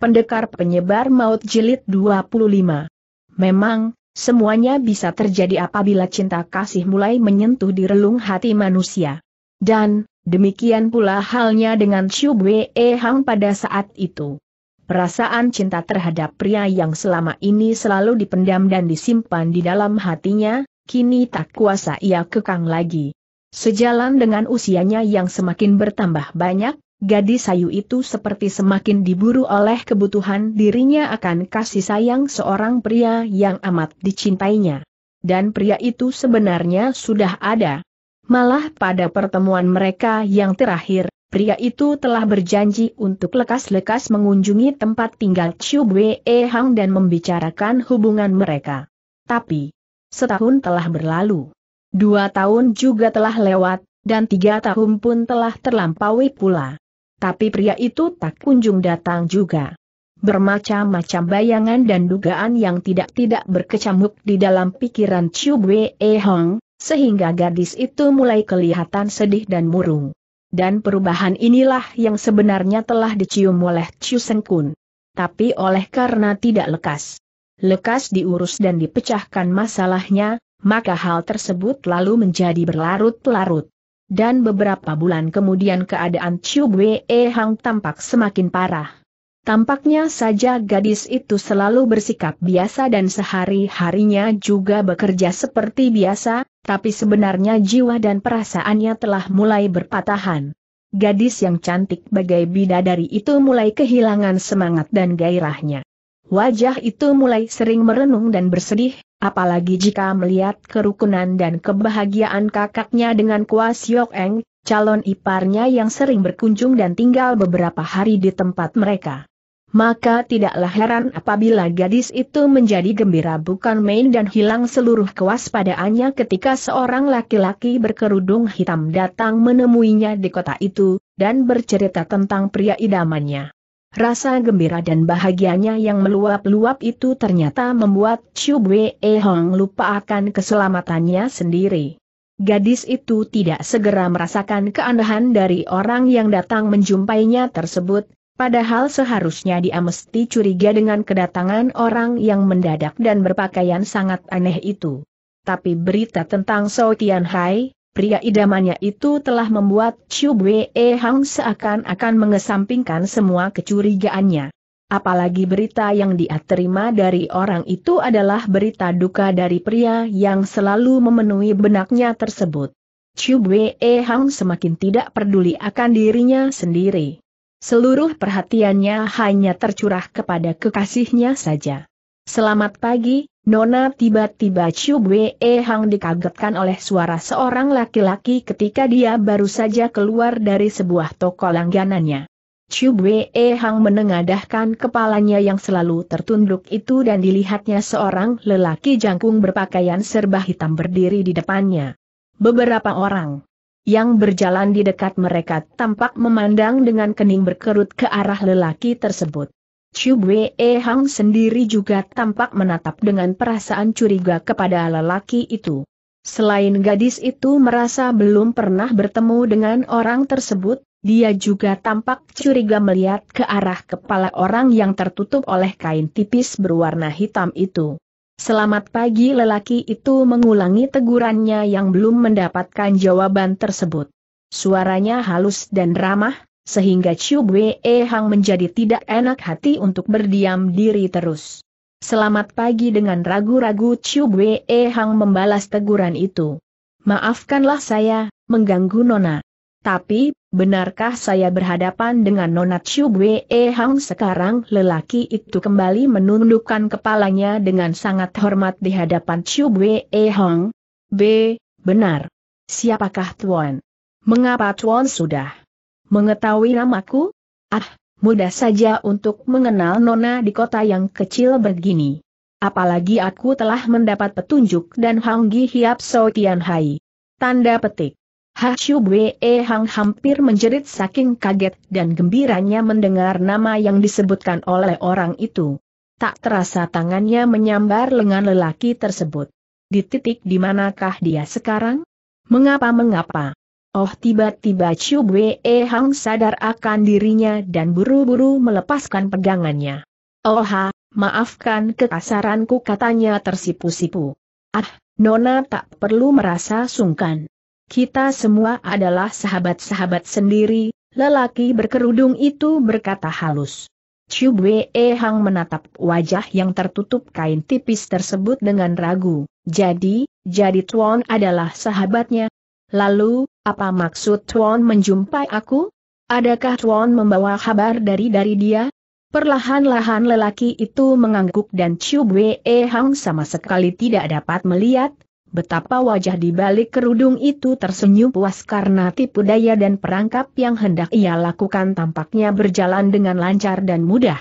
Pendekar Penyebar Maut Jilid 25 Memang, semuanya bisa terjadi apabila cinta kasih mulai menyentuh di relung hati manusia. Dan, demikian pula halnya dengan Chiu Bwe Hang pada saat itu. Perasaan cinta terhadap pria yang selama ini selalu dipendam dan disimpan di dalam hatinya, kini tak kuasa ia kekang lagi. Sejalan dengan usianya yang semakin bertambah banyak, gadis sayu itu seperti semakin diburu oleh kebutuhan dirinya akan kasih sayang seorang pria yang amat dicintainya. Dan pria itu sebenarnya sudah ada. Malah pada pertemuan mereka yang terakhir, pria itu telah berjanji untuk lekas-lekas mengunjungi tempat tinggal Chiu Bwe Hang dan membicarakan hubungan mereka. Tapi, setahun telah berlalu. Dua tahun juga telah lewat, dan tiga tahun pun telah terlampaui pula tapi pria itu tak kunjung datang juga. Bermacam-macam bayangan dan dugaan yang tidak-tidak berkecamuk di dalam pikiran Chiu Bwe e Hong, sehingga gadis itu mulai kelihatan sedih dan murung. Dan perubahan inilah yang sebenarnya telah dicium oleh Chiu Seng Kun. Tapi oleh karena tidak lekas. Lekas diurus dan dipecahkan masalahnya, maka hal tersebut lalu menjadi berlarut-larut dan beberapa bulan kemudian keadaan Chiu Bwe Hang tampak semakin parah. Tampaknya saja gadis itu selalu bersikap biasa dan sehari-harinya juga bekerja seperti biasa, tapi sebenarnya jiwa dan perasaannya telah mulai berpatahan. Gadis yang cantik bagai bidadari itu mulai kehilangan semangat dan gairahnya. Wajah itu mulai sering merenung dan bersedih, apalagi jika melihat kerukunan dan kebahagiaan kakaknya dengan Kuas Yok Eng, calon iparnya yang sering berkunjung dan tinggal beberapa hari di tempat mereka. Maka tidaklah heran apabila gadis itu menjadi gembira bukan main dan hilang seluruh kewaspadaannya ketika seorang laki-laki berkerudung hitam datang menemuinya di kota itu, dan bercerita tentang pria idamannya. Rasa gembira dan bahagianya yang meluap-luap itu ternyata membuat Chu Bwe Hong lupa akan keselamatannya sendiri. Gadis itu tidak segera merasakan keanehan dari orang yang datang menjumpainya tersebut, padahal seharusnya dia mesti curiga dengan kedatangan orang yang mendadak dan berpakaian sangat aneh itu. Tapi berita tentang Sotian Hai, pria idamannya itu telah membuat Chu Wei Hang seakan-akan mengesampingkan semua kecurigaannya. Apalagi berita yang dia terima dari orang itu adalah berita duka dari pria yang selalu memenuhi benaknya tersebut. Chu Wei Hang semakin tidak peduli akan dirinya sendiri. Seluruh perhatiannya hanya tercurah kepada kekasihnya saja. Selamat pagi, Nona tiba-tiba Chiu Bwe Hang dikagetkan oleh suara seorang laki-laki ketika dia baru saja keluar dari sebuah toko langganannya. Chiu Bwe Hang menengadahkan kepalanya yang selalu tertunduk itu dan dilihatnya seorang lelaki jangkung berpakaian serba hitam berdiri di depannya. Beberapa orang yang berjalan di dekat mereka tampak memandang dengan kening berkerut ke arah lelaki tersebut. Chubwe e Hang sendiri juga tampak menatap dengan perasaan curiga kepada lelaki itu. Selain gadis itu merasa belum pernah bertemu dengan orang tersebut, dia juga tampak curiga melihat ke arah kepala orang yang tertutup oleh kain tipis berwarna hitam itu. Selamat pagi lelaki itu mengulangi tegurannya yang belum mendapatkan jawaban tersebut. Suaranya halus dan ramah, sehingga Chiu Bwe Hang menjadi tidak enak hati untuk berdiam diri terus. Selamat pagi dengan ragu-ragu Chiu Bwe Hang membalas teguran itu. Maafkanlah saya, mengganggu Nona. Tapi, benarkah saya berhadapan dengan Nona Chiu Bwe Hang sekarang? Lelaki itu kembali menundukkan kepalanya dengan sangat hormat di hadapan Chiu Bwe Hang. B. Benar. Siapakah Tuan? Mengapa Tuan sudah Mengetahui namaku? Ah, mudah saja untuk mengenal Nona di kota yang kecil begini. Apalagi aku telah mendapat petunjuk dan Hanggi Hiap So Tian Hai. Tanda petik. Shu Bwe e Hang hampir menjerit saking kaget dan gembiranya mendengar nama yang disebutkan oleh orang itu. Tak terasa tangannya menyambar lengan lelaki tersebut. Di titik di manakah dia sekarang? Mengapa-mengapa? Oh tiba-tiba Chiu Bwe Hang sadar akan dirinya dan buru-buru melepaskan pegangannya. Oh ha, maafkan kekasaranku katanya tersipu-sipu. Ah, Nona tak perlu merasa sungkan. Kita semua adalah sahabat-sahabat sendiri, lelaki berkerudung itu berkata halus. Chiu Bwe Hang menatap wajah yang tertutup kain tipis tersebut dengan ragu. Jadi, jadi Tuan adalah sahabatnya. Lalu, apa maksud Tuan menjumpai aku? Adakah Tuan membawa kabar dari dari dia? Perlahan-lahan lelaki itu mengangguk dan Chiu Wei Hang sama sekali tidak dapat melihat, betapa wajah di balik kerudung itu tersenyum puas karena tipu daya dan perangkap yang hendak ia lakukan tampaknya berjalan dengan lancar dan mudah.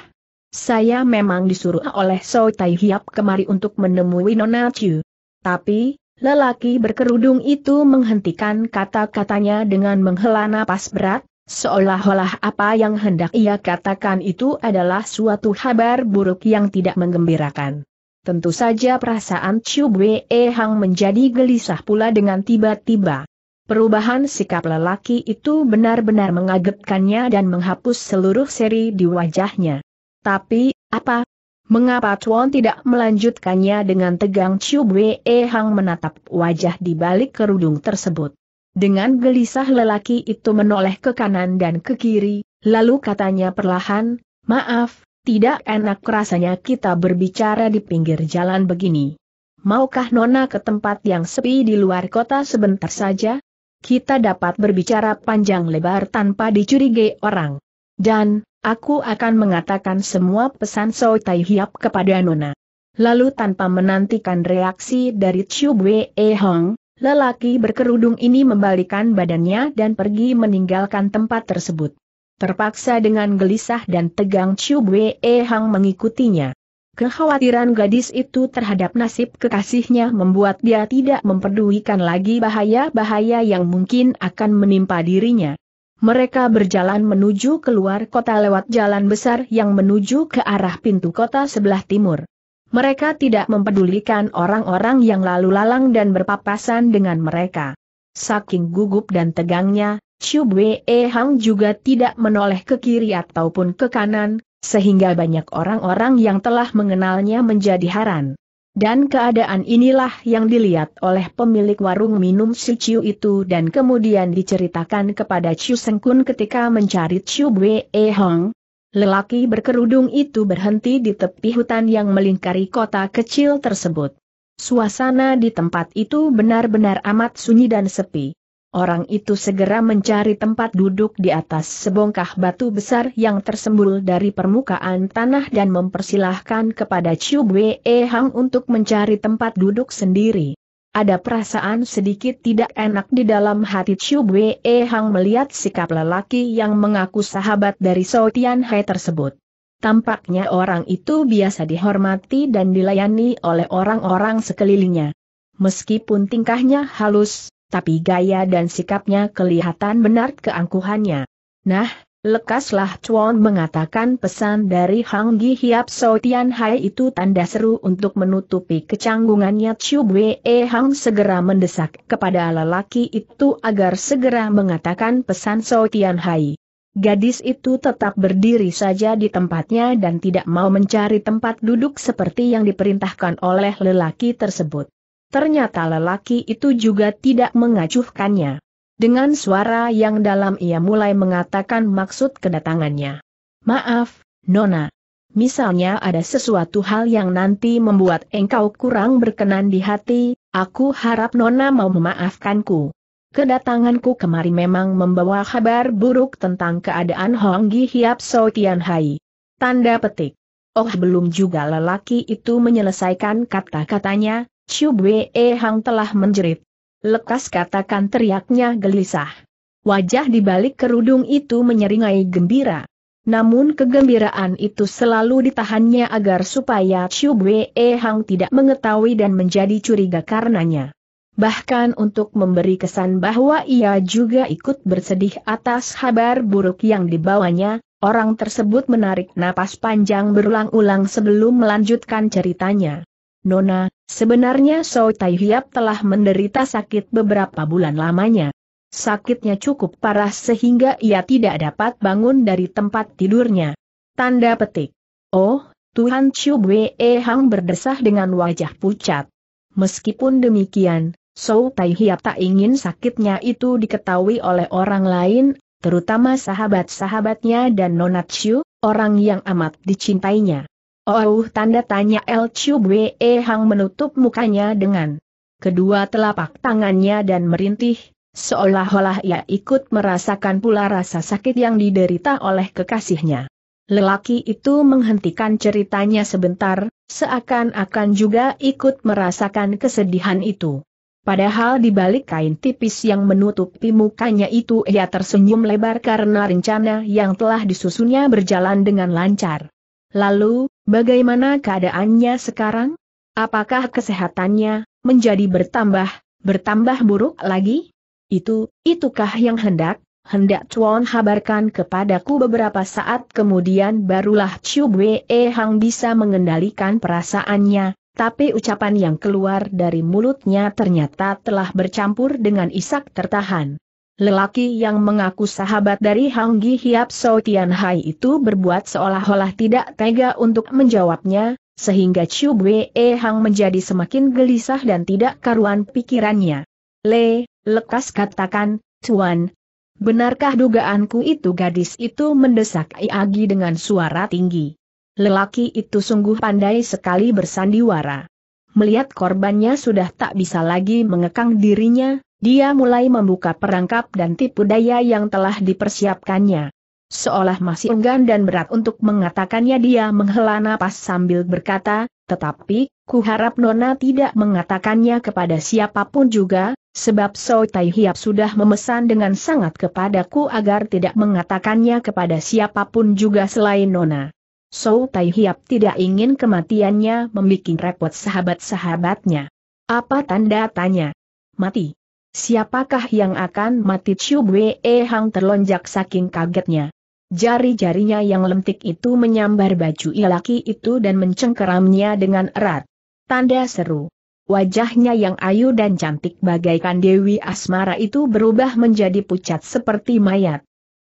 Saya memang disuruh oleh So Tai Hiap kemari untuk menemui Nona Chiu. Tapi, Lelaki berkerudung itu menghentikan kata-katanya dengan menghela napas berat, seolah-olah apa yang hendak ia katakan itu adalah suatu kabar buruk yang tidak menggembirakan. Tentu saja perasaan Chu Bwe Hang menjadi gelisah pula dengan tiba-tiba. Perubahan sikap lelaki itu benar-benar mengagetkannya dan menghapus seluruh seri di wajahnya. Tapi, apa Mengapa Tuan tidak melanjutkannya dengan tegang Chiu Bwe Hang menatap wajah di balik kerudung tersebut. Dengan gelisah lelaki itu menoleh ke kanan dan ke kiri, lalu katanya perlahan, maaf, tidak enak rasanya kita berbicara di pinggir jalan begini. Maukah Nona ke tempat yang sepi di luar kota sebentar saja? Kita dapat berbicara panjang lebar tanpa dicurigai orang. Dan, Aku akan mengatakan semua pesan So Tai Hiap kepada Nona. Lalu tanpa menantikan reaksi dari Chiu Bwe e Hong, lelaki berkerudung ini membalikan badannya dan pergi meninggalkan tempat tersebut. Terpaksa dengan gelisah dan tegang Chiu Bwe e Hong mengikutinya. Kekhawatiran gadis itu terhadap nasib kekasihnya membuat dia tidak memperdulikan lagi bahaya-bahaya yang mungkin akan menimpa dirinya. Mereka berjalan menuju keluar kota lewat jalan besar yang menuju ke arah pintu kota sebelah timur. Mereka tidak mempedulikan orang-orang yang lalu lalang dan berpapasan dengan mereka. Saking gugup dan tegangnya, Chiu Bwe Hang juga tidak menoleh ke kiri ataupun ke kanan, sehingga banyak orang-orang yang telah mengenalnya menjadi haran. Dan keadaan inilah yang dilihat oleh pemilik warung minum si Chiu itu dan kemudian diceritakan kepada Seng Sengkun ketika mencari Chiu Bwe e Hong. Lelaki berkerudung itu berhenti di tepi hutan yang melingkari kota kecil tersebut. Suasana di tempat itu benar-benar amat sunyi dan sepi. Orang itu segera mencari tempat duduk di atas sebongkah batu besar yang tersembul dari permukaan tanah dan mempersilahkan kepada Chiu Bwe Hang untuk mencari tempat duduk sendiri. Ada perasaan sedikit tidak enak di dalam hati Chiu Bwe Hang melihat sikap lelaki yang mengaku sahabat dari So Tian Hai tersebut. Tampaknya orang itu biasa dihormati dan dilayani oleh orang-orang sekelilingnya. Meskipun tingkahnya halus, tapi gaya dan sikapnya kelihatan benar keangkuhannya. Nah, lekaslah Chuan mengatakan pesan dari Hang Gi Hiap So Tian Hai itu tanda seru untuk menutupi kecanggungannya Chiu Bwe e Hang segera mendesak kepada lelaki itu agar segera mengatakan pesan So Tian Hai. Gadis itu tetap berdiri saja di tempatnya dan tidak mau mencari tempat duduk seperti yang diperintahkan oleh lelaki tersebut. Ternyata lelaki itu juga tidak mengacuhkannya. Dengan suara yang dalam ia mulai mengatakan maksud kedatangannya. Maaf, Nona. Misalnya ada sesuatu hal yang nanti membuat engkau kurang berkenan di hati, aku harap Nona mau memaafkanku. Kedatanganku kemari memang membawa kabar buruk tentang keadaan Honggi Hiap So Tian Hai. Tanda petik. Oh belum juga lelaki itu menyelesaikan kata-katanya, Chiu Bwe Hang telah menjerit. Lekas katakan teriaknya gelisah. Wajah di balik kerudung itu menyeringai gembira. Namun kegembiraan itu selalu ditahannya agar supaya Chiu Bwe Hang tidak mengetahui dan menjadi curiga karenanya. Bahkan untuk memberi kesan bahwa ia juga ikut bersedih atas kabar buruk yang dibawanya, orang tersebut menarik napas panjang berulang-ulang sebelum melanjutkan ceritanya. Nona, sebenarnya So Tai Hiap telah menderita sakit beberapa bulan lamanya. Sakitnya cukup parah sehingga ia tidak dapat bangun dari tempat tidurnya. Tanda petik. Oh, Tuhan Chiu Bwe Hang berdesah dengan wajah pucat. Meskipun demikian, So Tai Hiap tak ingin sakitnya itu diketahui oleh orang lain, terutama sahabat-sahabatnya dan Nona Chiu, orang yang amat dicintainya. Oh, tanda tanya El Chubwe Hang menutup mukanya dengan kedua telapak tangannya dan merintih, seolah-olah ia ikut merasakan pula rasa sakit yang diderita oleh kekasihnya. Lelaki itu menghentikan ceritanya sebentar, seakan-akan juga ikut merasakan kesedihan itu. Padahal di balik kain tipis yang menutupi mukanya itu ia tersenyum lebar karena rencana yang telah disusunnya berjalan dengan lancar. Lalu, Bagaimana keadaannya sekarang? Apakah kesehatannya menjadi bertambah, bertambah buruk lagi? Itu, itukah yang hendak? Hendak Chuan habarkan kepadaku beberapa saat kemudian barulah Chiu Wei Hang bisa mengendalikan perasaannya, tapi ucapan yang keluar dari mulutnya ternyata telah bercampur dengan isak tertahan. Lelaki yang mengaku sahabat dari Hanggi Hiap So Tian Hai itu berbuat seolah-olah tidak tega untuk menjawabnya, sehingga Chiu Bwe e Hang menjadi semakin gelisah dan tidak karuan pikirannya. Le, lekas katakan, Tuan, Benarkah dugaanku itu gadis itu mendesak Iagi dengan suara tinggi. Lelaki itu sungguh pandai sekali bersandiwara. Melihat korbannya sudah tak bisa lagi mengekang dirinya, dia mulai membuka perangkap dan tipu daya yang telah dipersiapkannya. Seolah masih enggan dan berat untuk mengatakannya dia menghela napas sambil berkata, tetapi, ku harap Nona tidak mengatakannya kepada siapapun juga, sebab So Tai Hiap sudah memesan dengan sangat kepadaku agar tidak mengatakannya kepada siapapun juga selain Nona. So Tai Hiap tidak ingin kematiannya membuat repot sahabat-sahabatnya. Apa tanda tanya? Mati. Siapakah yang akan mati Chiu Wei Hang terlonjak saking kagetnya. Jari-jarinya yang lentik itu menyambar baju laki itu dan mencengkeramnya dengan erat. Tanda seru. Wajahnya yang ayu dan cantik bagaikan Dewi Asmara itu berubah menjadi pucat seperti mayat.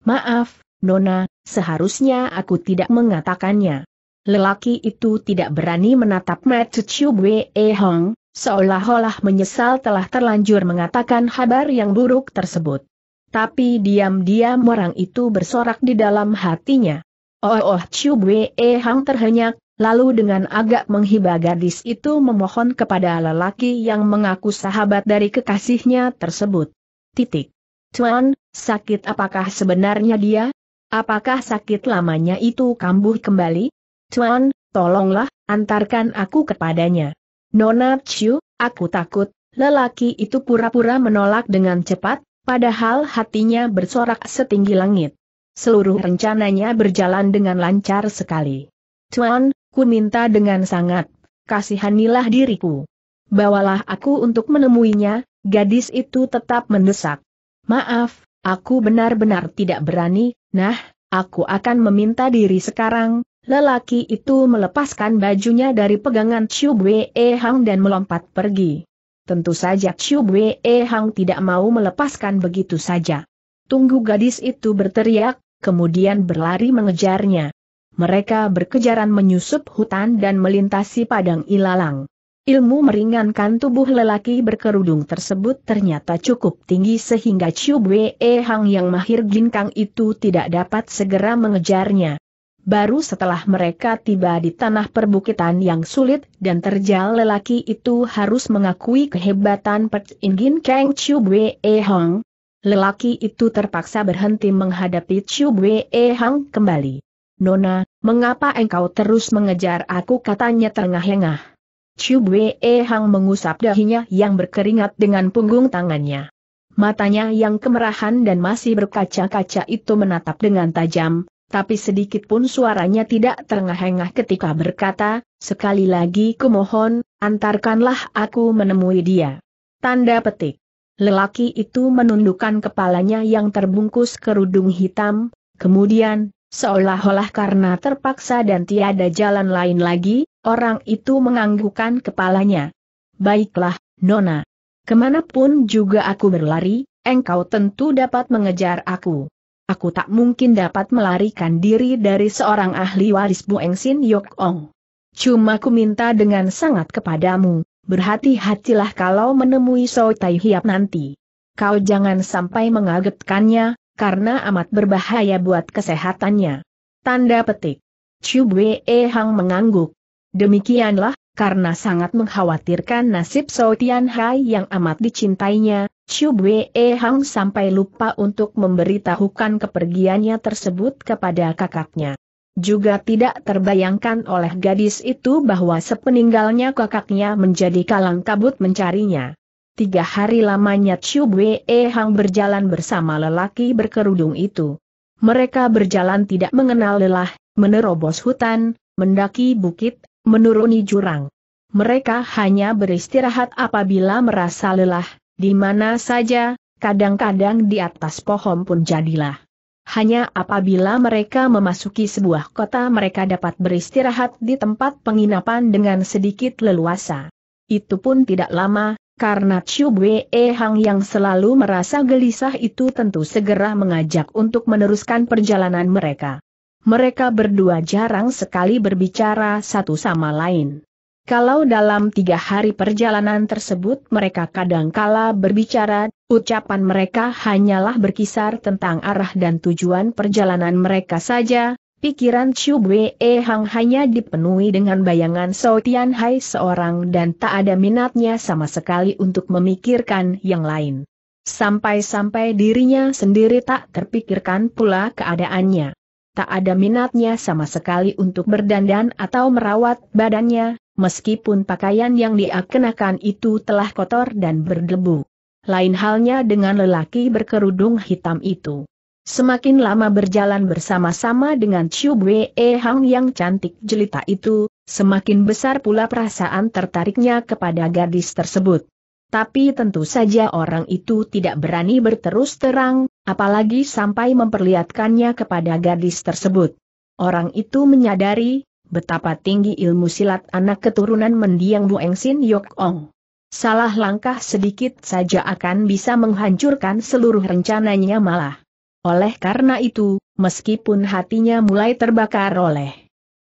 Maaf, Nona, seharusnya aku tidak mengatakannya. Lelaki itu tidak berani menatap Matthew Wei Hong, Seolah-olah menyesal telah terlanjur mengatakan kabar yang buruk tersebut. Tapi diam-diam orang itu bersorak di dalam hatinya. Oh oh Chiu Wei Hang terhenyak, lalu dengan agak menghibah gadis itu memohon kepada lelaki yang mengaku sahabat dari kekasihnya tersebut. Titik. Tuan, sakit apakah sebenarnya dia? Apakah sakit lamanya itu kambuh kembali? Tuan, tolonglah, antarkan aku kepadanya. Nona Chiu, aku takut, lelaki itu pura-pura menolak dengan cepat, padahal hatinya bersorak setinggi langit. Seluruh rencananya berjalan dengan lancar sekali. Tuan, ku minta dengan sangat, kasihanilah diriku. Bawalah aku untuk menemuinya, gadis itu tetap mendesak. Maaf, aku benar-benar tidak berani, nah, aku akan meminta diri sekarang, Lelaki itu melepaskan bajunya dari pegangan Chiu Bwe e Hang dan melompat pergi. Tentu saja Chiu Bwe e Hang tidak mau melepaskan begitu saja. Tunggu gadis itu berteriak, kemudian berlari mengejarnya. Mereka berkejaran menyusup hutan dan melintasi padang ilalang. Ilmu meringankan tubuh lelaki berkerudung tersebut ternyata cukup tinggi sehingga Chiu Bwe e Hang yang mahir ginkang itu tidak dapat segera mengejarnya. Baru setelah mereka tiba di tanah perbukitan yang sulit dan terjal lelaki itu harus mengakui kehebatan Pek Ingin Kang Chiu Bwe e Hong. Lelaki itu terpaksa berhenti menghadapi Chiu Bwe e Hong kembali. Nona, mengapa engkau terus mengejar aku katanya terengah-engah. Chiu Bwe e Hong mengusap dahinya yang berkeringat dengan punggung tangannya. Matanya yang kemerahan dan masih berkaca-kaca itu menatap dengan tajam, tapi sedikit pun suaranya tidak terengah-engah ketika berkata, sekali lagi kumohon, antarkanlah aku menemui dia. Tanda petik. Lelaki itu menundukkan kepalanya yang terbungkus kerudung hitam, kemudian, seolah-olah karena terpaksa dan tiada jalan lain lagi, orang itu menganggukkan kepalanya. Baiklah, Nona. Kemanapun juga aku berlari, engkau tentu dapat mengejar aku. Aku tak mungkin dapat melarikan diri dari seorang ahli waris Bueng Sin Yok Ong. Cuma ku minta dengan sangat kepadamu, berhati-hatilah kalau menemui So Tai Hiap nanti. Kau jangan sampai mengagetkannya, karena amat berbahaya buat kesehatannya. Tanda petik. Chu Wei Hang mengangguk. Demikianlah, karena sangat mengkhawatirkan nasib So Tian Hai yang amat dicintainya, Chiu Bue Hang sampai lupa untuk memberitahukan kepergiannya tersebut kepada kakaknya. Juga tidak terbayangkan oleh gadis itu bahwa sepeninggalnya kakaknya menjadi kalang kabut mencarinya. Tiga hari lamanya Chiu Bue Hang berjalan bersama lelaki berkerudung itu. Mereka berjalan tidak mengenal lelah, menerobos hutan, mendaki bukit, menuruni jurang. Mereka hanya beristirahat apabila merasa lelah, di mana saja, kadang-kadang di atas pohon pun jadilah. Hanya apabila mereka memasuki sebuah kota mereka dapat beristirahat di tempat penginapan dengan sedikit leluasa. Itu pun tidak lama, karena Chu Bwe Hang yang selalu merasa gelisah itu tentu segera mengajak untuk meneruskan perjalanan mereka. Mereka berdua jarang sekali berbicara satu sama lain. Kalau dalam tiga hari perjalanan tersebut mereka kadangkala berbicara, ucapan mereka hanyalah berkisar tentang arah dan tujuan perjalanan mereka saja, pikiran Chu Bwe Hang hanya dipenuhi dengan bayangan So Tian Hai seorang dan tak ada minatnya sama sekali untuk memikirkan yang lain. Sampai-sampai dirinya sendiri tak terpikirkan pula keadaannya. Tak ada minatnya sama sekali untuk berdandan atau merawat badannya, meskipun pakaian yang dia kenakan itu telah kotor dan berdebu. Lain halnya dengan lelaki berkerudung hitam itu. Semakin lama berjalan bersama-sama dengan Chiu Wei Hang yang cantik jelita itu, semakin besar pula perasaan tertariknya kepada gadis tersebut. Tapi tentu saja orang itu tidak berani berterus terang, apalagi sampai memperlihatkannya kepada gadis tersebut. Orang itu menyadari Betapa tinggi ilmu silat anak keturunan mendiang Bueng Sin Yok Ong. Salah langkah sedikit saja akan bisa menghancurkan seluruh rencananya malah. Oleh karena itu, meskipun hatinya mulai terbakar oleh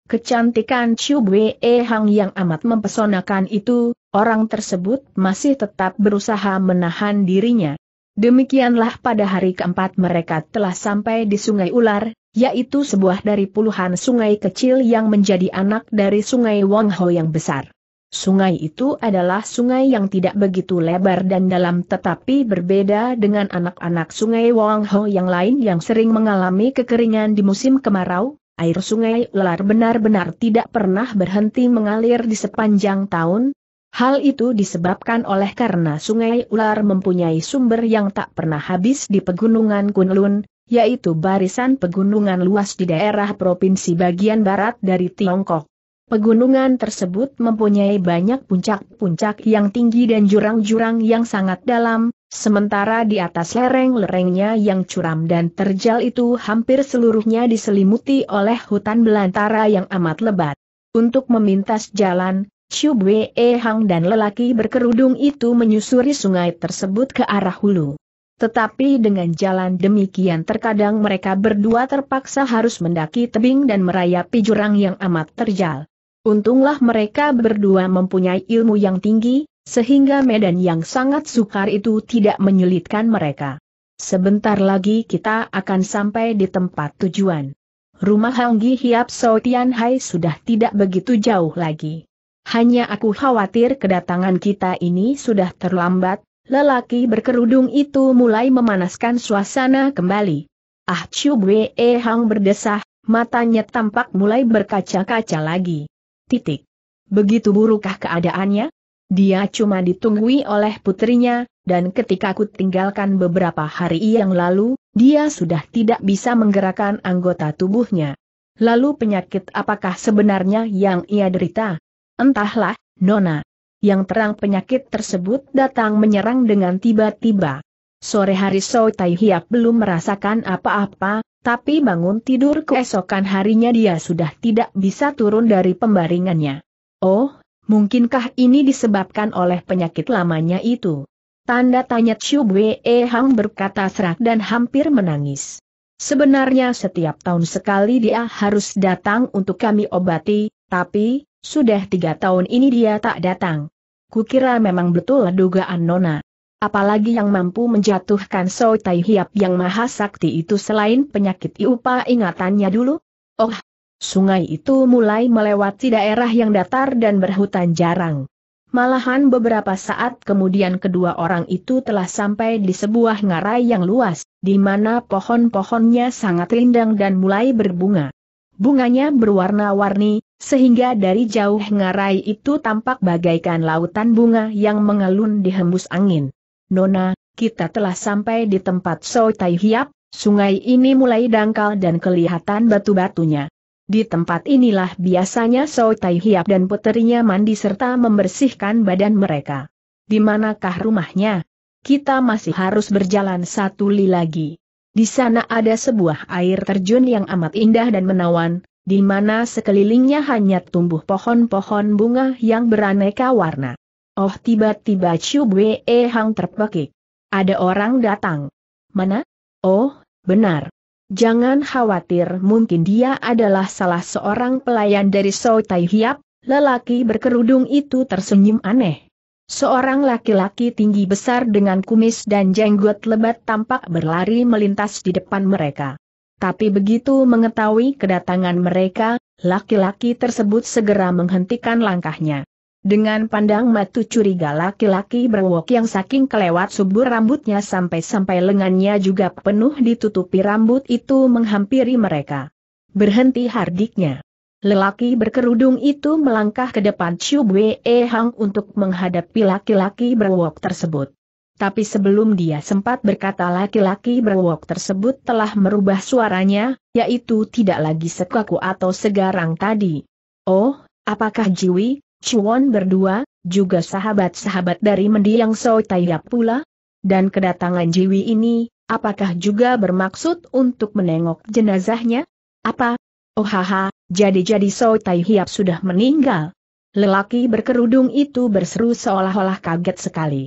kecantikan Chiu Wei e Hang yang amat mempesonakan itu, orang tersebut masih tetap berusaha menahan dirinya. Demikianlah pada hari keempat mereka telah sampai di Sungai Ular, yaitu sebuah dari puluhan sungai kecil yang menjadi anak dari sungai Wangho yang besar. Sungai itu adalah sungai yang tidak begitu lebar dan dalam tetapi berbeda dengan anak-anak sungai Wangho yang lain yang sering mengalami kekeringan di musim kemarau, air sungai Lelar benar-benar tidak pernah berhenti mengalir di sepanjang tahun. Hal itu disebabkan oleh karena sungai Ular mempunyai sumber yang tak pernah habis di pegunungan Kunlun, yaitu barisan pegunungan luas di daerah provinsi bagian barat dari Tiongkok. Pegunungan tersebut mempunyai banyak puncak-puncak yang tinggi dan jurang-jurang yang sangat dalam, sementara di atas lereng-lerengnya yang curam dan terjal itu hampir seluruhnya diselimuti oleh hutan belantara yang amat lebat. Untuk memintas jalan, Chiu Wei Hang dan lelaki berkerudung itu menyusuri sungai tersebut ke arah hulu. Tetapi dengan jalan demikian terkadang mereka berdua terpaksa harus mendaki tebing dan merayapi jurang yang amat terjal. Untunglah mereka berdua mempunyai ilmu yang tinggi, sehingga medan yang sangat sukar itu tidak menyulitkan mereka. Sebentar lagi kita akan sampai di tempat tujuan. Rumah Honggi Hiap So Hai sudah tidak begitu jauh lagi. Hanya aku khawatir kedatangan kita ini sudah terlambat, Lelaki berkerudung itu mulai memanaskan suasana kembali. Ah Chiu Wei e Hang berdesah, matanya tampak mulai berkaca-kaca lagi. Titik. Begitu burukkah keadaannya? Dia cuma ditunggui oleh putrinya, dan ketika aku tinggalkan beberapa hari yang lalu, dia sudah tidak bisa menggerakkan anggota tubuhnya. Lalu penyakit apakah sebenarnya yang ia derita? Entahlah, Nona yang terang penyakit tersebut datang menyerang dengan tiba-tiba. Sore hari So Tai Hiap belum merasakan apa-apa, tapi bangun tidur keesokan harinya dia sudah tidak bisa turun dari pembaringannya. Oh, mungkinkah ini disebabkan oleh penyakit lamanya itu? Tanda tanya Chiu Wei Hang berkata serak dan hampir menangis. Sebenarnya setiap tahun sekali dia harus datang untuk kami obati, tapi, sudah tiga tahun ini dia tak datang. Kukira memang betul dugaan Nona. Apalagi yang mampu menjatuhkan So Tai Hiap yang maha sakti itu selain penyakit iupa ingatannya dulu? Oh, sungai itu mulai melewati daerah yang datar dan berhutan jarang. Malahan beberapa saat kemudian kedua orang itu telah sampai di sebuah ngarai yang luas, di mana pohon-pohonnya sangat rindang dan mulai berbunga. Bunganya berwarna-warni, sehingga dari jauh ngarai itu tampak bagaikan lautan bunga yang mengalun dihembus angin. Nona, kita telah sampai di tempat Sotai Hiap, sungai ini mulai dangkal dan kelihatan batu-batunya. Di tempat inilah biasanya Sotai Hiap dan puterinya mandi serta membersihkan badan mereka. Di manakah rumahnya? Kita masih harus berjalan satu li lagi. Di sana ada sebuah air terjun yang amat indah dan menawan, di mana sekelilingnya hanya tumbuh pohon-pohon bunga yang beraneka warna. Oh tiba-tiba Chu Wei Hang terpekik. Ada orang datang. Mana? Oh, benar. Jangan khawatir mungkin dia adalah salah seorang pelayan dari So Tai Hiap, lelaki berkerudung itu tersenyum aneh. Seorang laki-laki tinggi besar dengan kumis dan jenggot lebat tampak berlari melintas di depan mereka. Tapi begitu mengetahui kedatangan mereka, laki-laki tersebut segera menghentikan langkahnya. Dengan pandang matu curiga laki-laki berwok yang saking kelewat subur rambutnya sampai-sampai lengannya juga penuh ditutupi rambut itu menghampiri mereka. Berhenti hardiknya. Lelaki berkerudung itu melangkah ke depan Chu Wei Hang untuk menghadapi laki-laki berwok tersebut tapi sebelum dia sempat berkata laki-laki berwok tersebut telah merubah suaranya, yaitu tidak lagi sekaku atau segarang tadi. Oh, apakah Jiwi, Chuan berdua, juga sahabat-sahabat dari mendiang Soitaya pula? Dan kedatangan Jiwi ini, apakah juga bermaksud untuk menengok jenazahnya? Apa? Oh haha, jadi-jadi Soitai Hiap sudah meninggal. Lelaki berkerudung itu berseru seolah-olah kaget sekali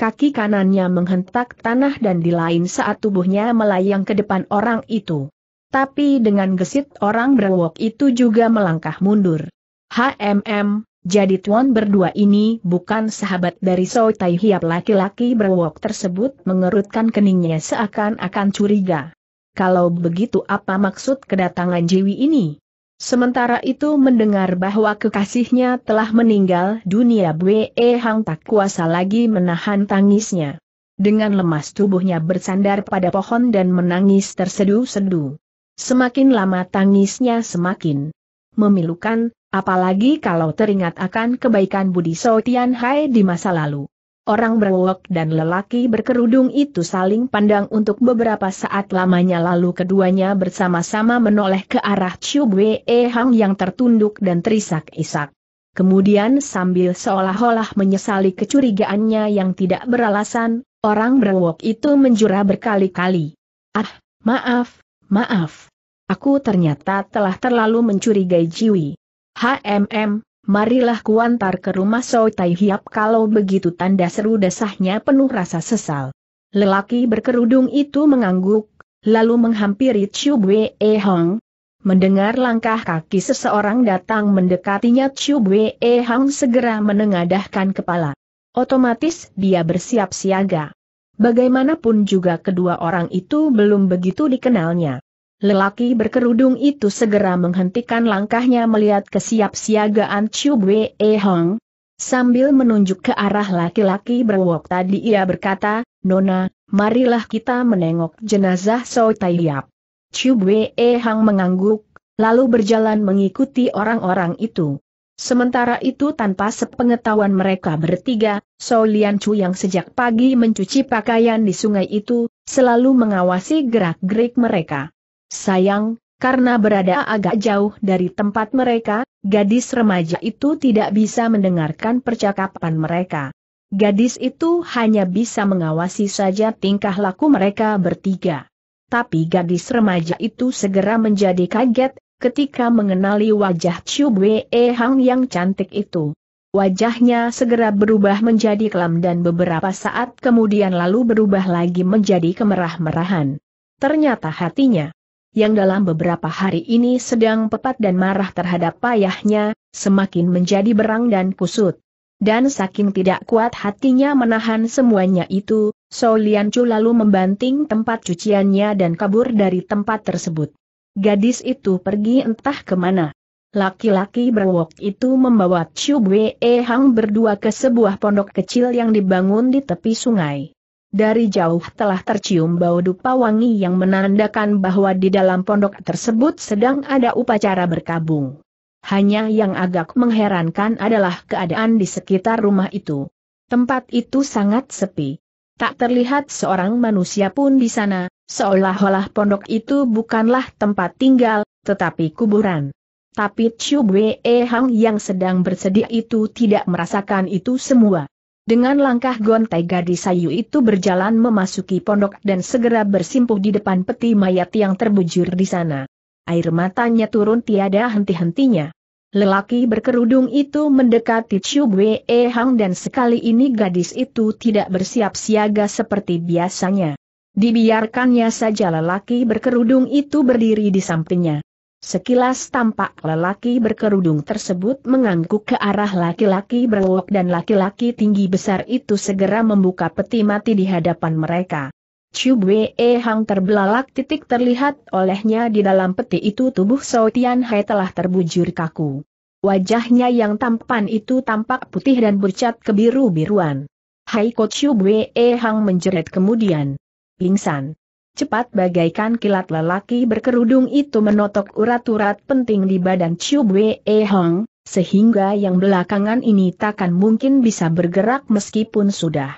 kaki kanannya menghentak tanah dan di lain saat tubuhnya melayang ke depan orang itu. Tapi dengan gesit orang berwok itu juga melangkah mundur. HMM, jadi tuan berdua ini bukan sahabat dari So Tai Hiap laki-laki berwok tersebut mengerutkan keningnya seakan-akan curiga. Kalau begitu apa maksud kedatangan Jiwi ini? Sementara itu mendengar bahwa kekasihnya telah meninggal dunia Bwe Hang tak kuasa lagi menahan tangisnya. Dengan lemas tubuhnya bersandar pada pohon dan menangis tersedu-sedu. Semakin lama tangisnya semakin memilukan, apalagi kalau teringat akan kebaikan Budi Sotian Hai di masa lalu. Orang berwok dan lelaki berkerudung itu saling pandang untuk beberapa saat lamanya lalu keduanya bersama-sama menoleh ke arah Chiu Bwe e Hang yang tertunduk dan terisak-isak. Kemudian sambil seolah-olah menyesali kecurigaannya yang tidak beralasan, orang berwok itu menjura berkali-kali. Ah, maaf, maaf. Aku ternyata telah terlalu mencurigai Jiwi. HMM, Marilah kuantar ke rumah Soi Tai Hiap kalau begitu tanda seru desahnya penuh rasa sesal. Lelaki berkerudung itu mengangguk, lalu menghampiri Chiu Bwe E Hong. Mendengar langkah kaki seseorang datang mendekatinya Chiu Bwe E Hong segera menengadahkan kepala. Otomatis dia bersiap siaga. Bagaimanapun juga kedua orang itu belum begitu dikenalnya. Lelaki berkerudung itu segera menghentikan langkahnya melihat kesiapsiagaan Chu Wei e Hong. Sambil menunjuk ke arah laki-laki berwok tadi ia berkata, Nona, marilah kita menengok jenazah So Tai Yap. Chu Wei e Hong mengangguk, lalu berjalan mengikuti orang-orang itu. Sementara itu tanpa sepengetahuan mereka bertiga, So Lian Chu yang sejak pagi mencuci pakaian di sungai itu, selalu mengawasi gerak-gerik mereka. Sayang, karena berada agak jauh dari tempat mereka, gadis remaja itu tidak bisa mendengarkan percakapan mereka. Gadis itu hanya bisa mengawasi saja tingkah laku mereka bertiga. Tapi gadis remaja itu segera menjadi kaget ketika mengenali wajah Chu Bwe Hang yang cantik itu. Wajahnya segera berubah menjadi kelam dan beberapa saat kemudian lalu berubah lagi menjadi kemerah-merahan. Ternyata hatinya yang dalam beberapa hari ini sedang pepat dan marah terhadap payahnya, semakin menjadi berang dan kusut. Dan saking tidak kuat hatinya menahan semuanya itu, Soliancu lalu membanting tempat cuciannya dan kabur dari tempat tersebut. Gadis itu pergi entah kemana. Laki-laki berwok itu membawa Chu Wei Hang berdua ke sebuah pondok kecil yang dibangun di tepi sungai dari jauh telah tercium bau dupa wangi yang menandakan bahwa di dalam pondok tersebut sedang ada upacara berkabung. Hanya yang agak mengherankan adalah keadaan di sekitar rumah itu. Tempat itu sangat sepi. Tak terlihat seorang manusia pun di sana, seolah-olah pondok itu bukanlah tempat tinggal, tetapi kuburan. Tapi Chu Wei Hang yang sedang bersedih itu tidak merasakan itu semua. Dengan langkah gontai gadis sayu itu berjalan memasuki pondok dan segera bersimpuh di depan peti mayat yang terbujur di sana. Air matanya turun tiada henti-hentinya. Lelaki berkerudung itu mendekati Chiu Wei e Hang dan sekali ini gadis itu tidak bersiap siaga seperti biasanya. Dibiarkannya saja lelaki berkerudung itu berdiri di sampingnya. Sekilas tampak lelaki berkerudung tersebut mengangguk ke arah laki-laki berwok dan laki-laki tinggi besar itu segera membuka peti mati di hadapan mereka. Chu Wei Hang terbelalak titik terlihat olehnya di dalam peti itu tubuh Sao Tian Hai telah terbujur kaku. Wajahnya yang tampan itu tampak putih dan bercat kebiru-biruan. Hai Ko Chu Wei Hang menjerit kemudian. Pingsan cepat bagaikan kilat lelaki berkerudung itu menotok urat-urat penting di badan Chiu Wei e Hong, sehingga yang belakangan ini takkan mungkin bisa bergerak meskipun sudah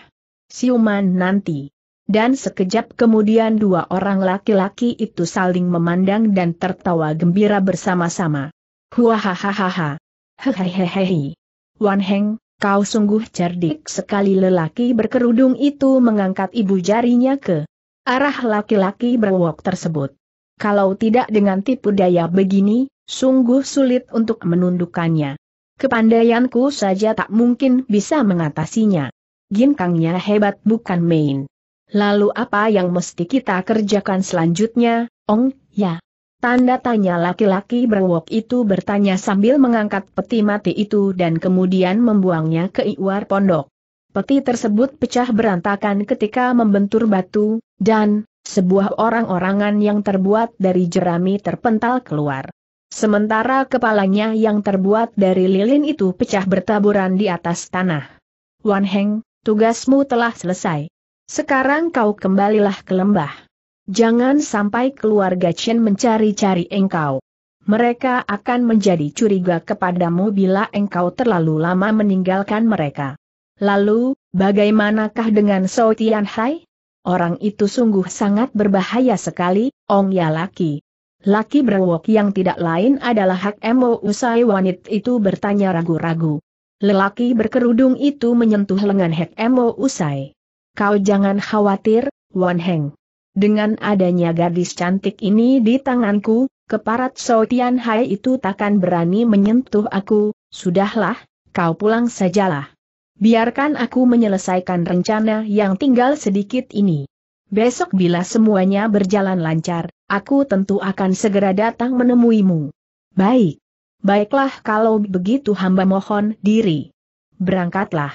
siuman nanti. Dan sekejap kemudian dua orang laki-laki itu saling memandang dan tertawa gembira bersama-sama. Huahahahaha. Hehehehe. Wan Heng, kau sungguh cerdik sekali lelaki berkerudung itu mengangkat ibu jarinya ke Arah laki-laki berwok tersebut. Kalau tidak dengan tipu daya begini, sungguh sulit untuk menundukkannya. Kepandaianku saja tak mungkin bisa mengatasinya. Ginkangnya hebat bukan main. Lalu apa yang mesti kita kerjakan selanjutnya, Ong, ya? Tanda tanya laki-laki berwok itu bertanya sambil mengangkat peti mati itu dan kemudian membuangnya ke iwar pondok. Peti tersebut pecah berantakan ketika membentur batu, dan sebuah orang-orangan yang terbuat dari jerami terpental keluar. Sementara kepalanya yang terbuat dari lilin itu pecah bertaburan di atas tanah. Wan Heng, tugasmu telah selesai. Sekarang kau kembalilah ke lembah. Jangan sampai keluarga Chen mencari-cari engkau. Mereka akan menjadi curiga kepadamu bila engkau terlalu lama meninggalkan mereka. Lalu, bagaimanakah dengan Tian Hai? Orang itu sungguh sangat berbahaya sekali, Ong Ya Laki. Laki berwok yang tidak lain adalah Hak Emo usai wanit itu bertanya ragu-ragu. Lelaki berkerudung itu menyentuh lengan Hak Emo usai. Kau jangan khawatir, Wan Heng. Dengan adanya gadis cantik ini di tanganku, keparat So Tian Hai itu takkan berani menyentuh aku, sudahlah, kau pulang sajalah. Biarkan aku menyelesaikan rencana yang tinggal sedikit ini. Besok bila semuanya berjalan lancar, aku tentu akan segera datang menemuimu. Baik. Baiklah kalau begitu hamba mohon diri. Berangkatlah.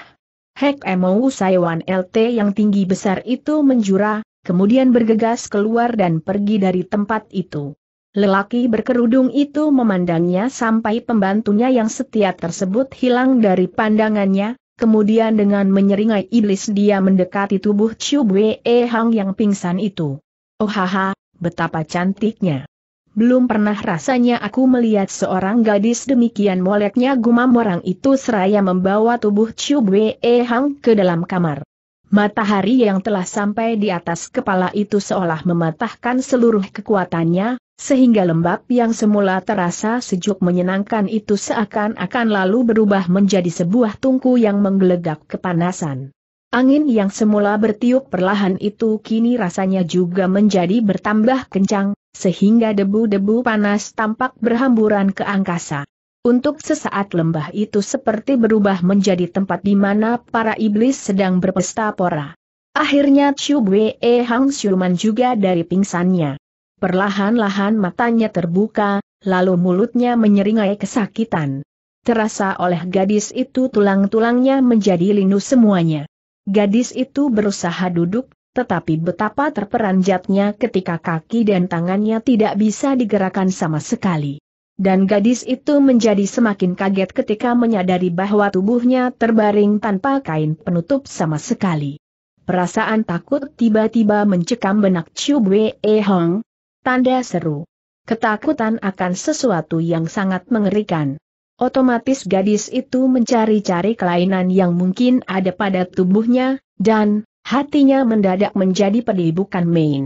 Hek Emou Saiwan LT yang tinggi besar itu menjura, kemudian bergegas keluar dan pergi dari tempat itu. Lelaki berkerudung itu memandangnya sampai pembantunya yang setia tersebut hilang dari pandangannya, Kemudian dengan menyeringai iblis dia mendekati tubuh Chiu Bue Hang yang pingsan itu. Oh haha, betapa cantiknya. Belum pernah rasanya aku melihat seorang gadis demikian moleknya gumam orang itu seraya membawa tubuh Chiu Bue Hang ke dalam kamar. Matahari yang telah sampai di atas kepala itu seolah mematahkan seluruh kekuatannya, sehingga lembab yang semula terasa sejuk menyenangkan itu seakan-akan lalu berubah menjadi sebuah tungku yang menggelegak kepanasan. Angin yang semula bertiup perlahan itu kini rasanya juga menjadi bertambah kencang, sehingga debu-debu panas tampak berhamburan ke angkasa. Untuk sesaat lembah itu seperti berubah menjadi tempat di mana para iblis sedang berpesta pora. Akhirnya Chu Bwe Hang Siuman juga dari pingsannya. Perlahan-lahan matanya terbuka, lalu mulutnya menyeringai kesakitan. Terasa oleh gadis itu tulang-tulangnya menjadi linu semuanya. Gadis itu berusaha duduk, tetapi betapa terperanjatnya ketika kaki dan tangannya tidak bisa digerakkan sama sekali. Dan gadis itu menjadi semakin kaget ketika menyadari bahwa tubuhnya terbaring tanpa kain penutup sama sekali. Perasaan takut tiba-tiba mencekam benak Chu Wei Hong, Tanda seru. Ketakutan akan sesuatu yang sangat mengerikan. Otomatis gadis itu mencari-cari kelainan yang mungkin ada pada tubuhnya, dan hatinya mendadak menjadi pedih bukan main.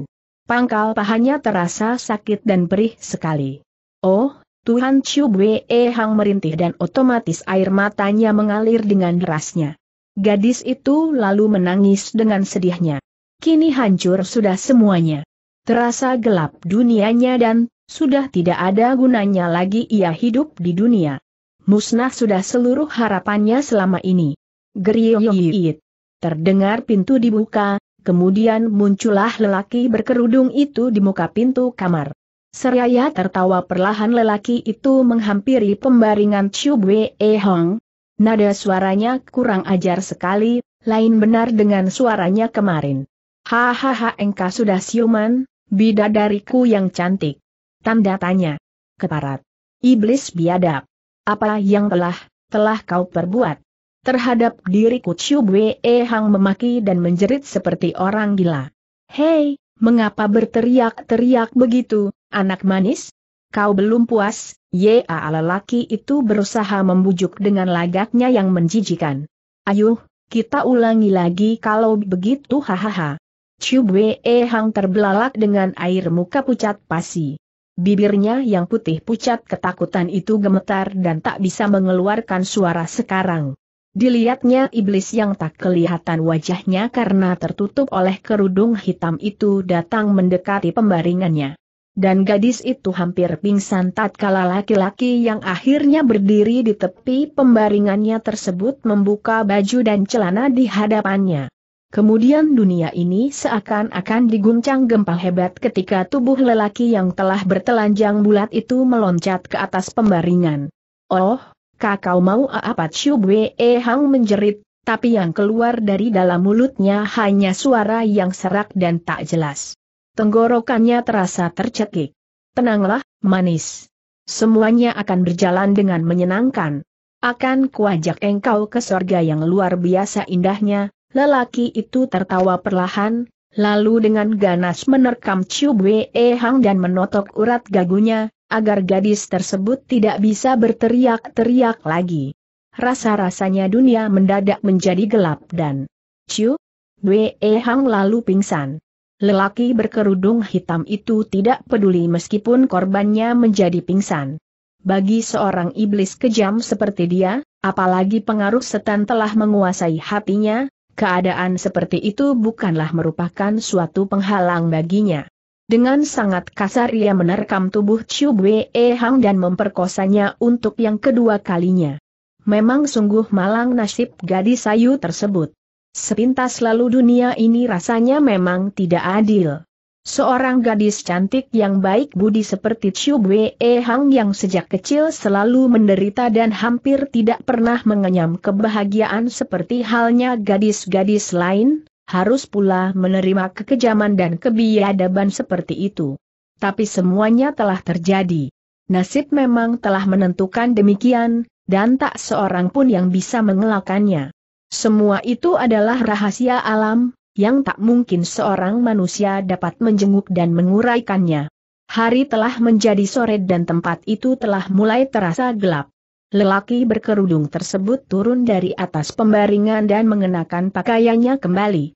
Pangkal pahanya terasa sakit dan perih sekali. Oh, Tuhan Chiu Bwe Hang merintih dan otomatis air matanya mengalir dengan derasnya. Gadis itu lalu menangis dengan sedihnya. Kini hancur sudah semuanya. Terasa gelap dunianya dan, sudah tidak ada gunanya lagi ia hidup di dunia. Musnah sudah seluruh harapannya selama ini. Geriyoyit. Terdengar pintu dibuka, kemudian muncullah lelaki berkerudung itu di muka pintu kamar. Seraya tertawa perlahan lelaki itu menghampiri pembaringan Chiu Wei e Hong. Nada suaranya kurang ajar sekali, lain benar dengan suaranya kemarin. Hahaha engkau sudah siuman, Bidadariku yang cantik. Tanda tanya. Keparat. Iblis biadab. Apa yang telah, telah kau perbuat? Terhadap diriku Chu Bwe Hang memaki dan menjerit seperti orang gila. Hei, mengapa berteriak-teriak begitu, anak manis? Kau belum puas, ya ala itu berusaha membujuk dengan lagaknya yang menjijikan. Ayuh, kita ulangi lagi kalau begitu hahaha. Chu Bwe Hang terbelalak dengan air muka pucat pasi. Bibirnya yang putih pucat ketakutan itu gemetar dan tak bisa mengeluarkan suara sekarang. Dilihatnya iblis yang tak kelihatan wajahnya karena tertutup oleh kerudung hitam itu datang mendekati pembaringannya. Dan gadis itu hampir pingsan tatkala laki-laki yang akhirnya berdiri di tepi pembaringannya tersebut membuka baju dan celana di hadapannya. Kemudian dunia ini seakan-akan diguncang gempa hebat ketika tubuh lelaki yang telah bertelanjang bulat itu meloncat ke atas pembaringan. Oh, kakau mau apa Shubwe e Hang menjerit, tapi yang keluar dari dalam mulutnya hanya suara yang serak dan tak jelas. Tenggorokannya terasa tercekik. Tenanglah, manis. Semuanya akan berjalan dengan menyenangkan. Akan kuajak engkau ke surga yang luar biasa indahnya, Lelaki itu tertawa perlahan, lalu dengan ganas menerkam Chiu Bwe Hang dan menotok urat gagunya, agar gadis tersebut tidak bisa berteriak-teriak lagi. Rasa-rasanya dunia mendadak menjadi gelap dan Chiu Bwe Hang lalu pingsan. Lelaki berkerudung hitam itu tidak peduli meskipun korbannya menjadi pingsan. Bagi seorang iblis kejam seperti dia, apalagi pengaruh setan telah menguasai hatinya, keadaan seperti itu bukanlah merupakan suatu penghalang baginya. Dengan sangat kasar ia menerkam tubuh Chiu Bue Hang dan memperkosanya untuk yang kedua kalinya. Memang sungguh malang nasib gadis sayu tersebut. Sepintas lalu dunia ini rasanya memang tidak adil. Seorang gadis cantik yang baik budi seperti Chiu Bwe Hang yang sejak kecil selalu menderita dan hampir tidak pernah mengenyam kebahagiaan seperti halnya gadis-gadis lain, harus pula menerima kekejaman dan kebiadaban seperti itu. Tapi semuanya telah terjadi. Nasib memang telah menentukan demikian, dan tak seorang pun yang bisa mengelakannya. Semua itu adalah rahasia alam, yang tak mungkin seorang manusia dapat menjenguk dan menguraikannya. Hari telah menjadi sore dan tempat itu telah mulai terasa gelap. Lelaki berkerudung tersebut turun dari atas pembaringan dan mengenakan pakaiannya kembali.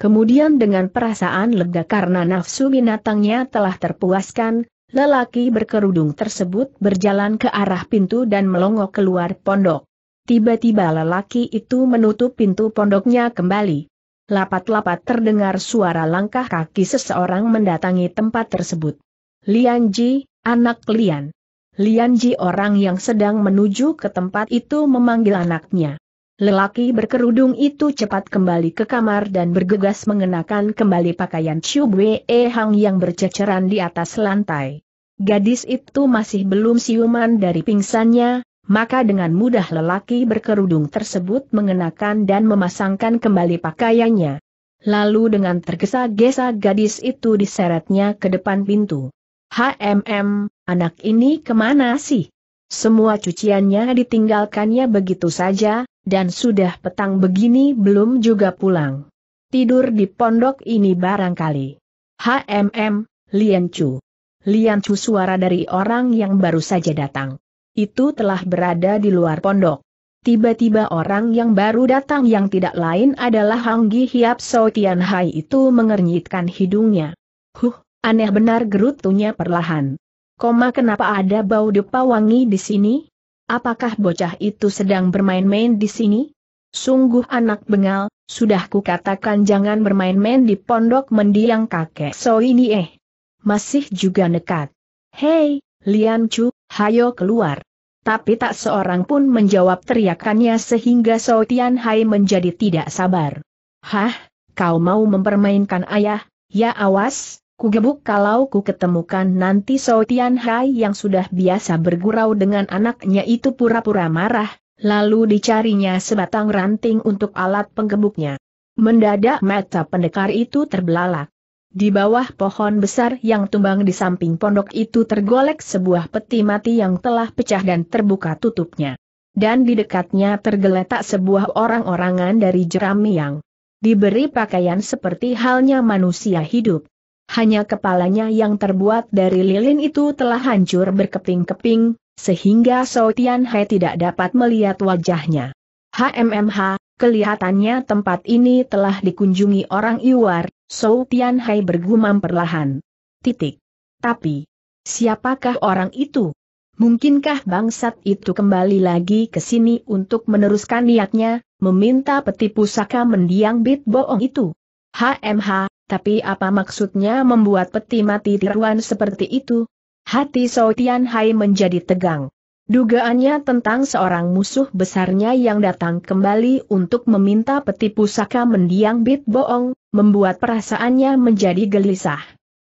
Kemudian dengan perasaan lega karena nafsu binatangnya telah terpuaskan, lelaki berkerudung tersebut berjalan ke arah pintu dan melongok keluar pondok. Tiba-tiba lelaki itu menutup pintu pondoknya kembali lapat-lapat terdengar suara langkah kaki seseorang mendatangi tempat tersebut. Lian Ji, anak Lian. Lian Ji orang yang sedang menuju ke tempat itu memanggil anaknya. Lelaki berkerudung itu cepat kembali ke kamar dan bergegas mengenakan kembali pakaian Chiu Wei e Hang yang berceceran di atas lantai. Gadis itu masih belum siuman dari pingsannya, maka dengan mudah lelaki berkerudung tersebut mengenakan dan memasangkan kembali pakaiannya. Lalu dengan tergesa-gesa gadis itu diseretnya ke depan pintu. HMM, anak ini kemana sih? Semua cuciannya ditinggalkannya begitu saja, dan sudah petang begini belum juga pulang. Tidur di pondok ini barangkali. HMM, Lian Chu. Lian Chu suara dari orang yang baru saja datang itu telah berada di luar pondok. Tiba-tiba orang yang baru datang yang tidak lain adalah Hanggi Hiap So Tian Hai itu mengernyitkan hidungnya. Huh, aneh benar gerutunya perlahan. Koma kenapa ada bau dupa wangi di sini? Apakah bocah itu sedang bermain-main di sini? Sungguh anak bengal, sudah kukatakan jangan bermain-main di pondok mendiang kakek So ini eh. Masih juga nekat. Hei, Lian Chu, Hayo keluar. Tapi tak seorang pun menjawab teriakannya sehingga So Tian Hai menjadi tidak sabar. Hah, kau mau mempermainkan ayah? Ya awas, Kugebuk kalau ku ketemukan nanti So Tian Hai yang sudah biasa bergurau dengan anaknya itu pura-pura marah, lalu dicarinya sebatang ranting untuk alat penggebuknya. Mendadak mata pendekar itu terbelalak. Di bawah pohon besar yang tumbang di samping pondok itu tergolek sebuah peti mati yang telah pecah dan terbuka tutupnya. Dan di dekatnya tergeletak sebuah orang-orangan dari jerami yang diberi pakaian seperti halnya manusia hidup. Hanya kepalanya yang terbuat dari lilin itu telah hancur berkeping-keping, sehingga Sotian Hai tidak dapat melihat wajahnya. HMMH, kelihatannya tempat ini telah dikunjungi orang Iwar, Sou Tian Hai bergumam perlahan. Titik. Tapi, siapakah orang itu? Mungkinkah bangsat itu kembali lagi ke sini untuk meneruskan niatnya, meminta peti pusaka mendiang bit bohong itu? HMH, tapi apa maksudnya membuat peti mati tiruan seperti itu? Hati Tian Hai menjadi tegang. Dugaannya tentang seorang musuh besarnya yang datang kembali untuk meminta peti pusaka mendiang Bit Boong, membuat perasaannya menjadi gelisah.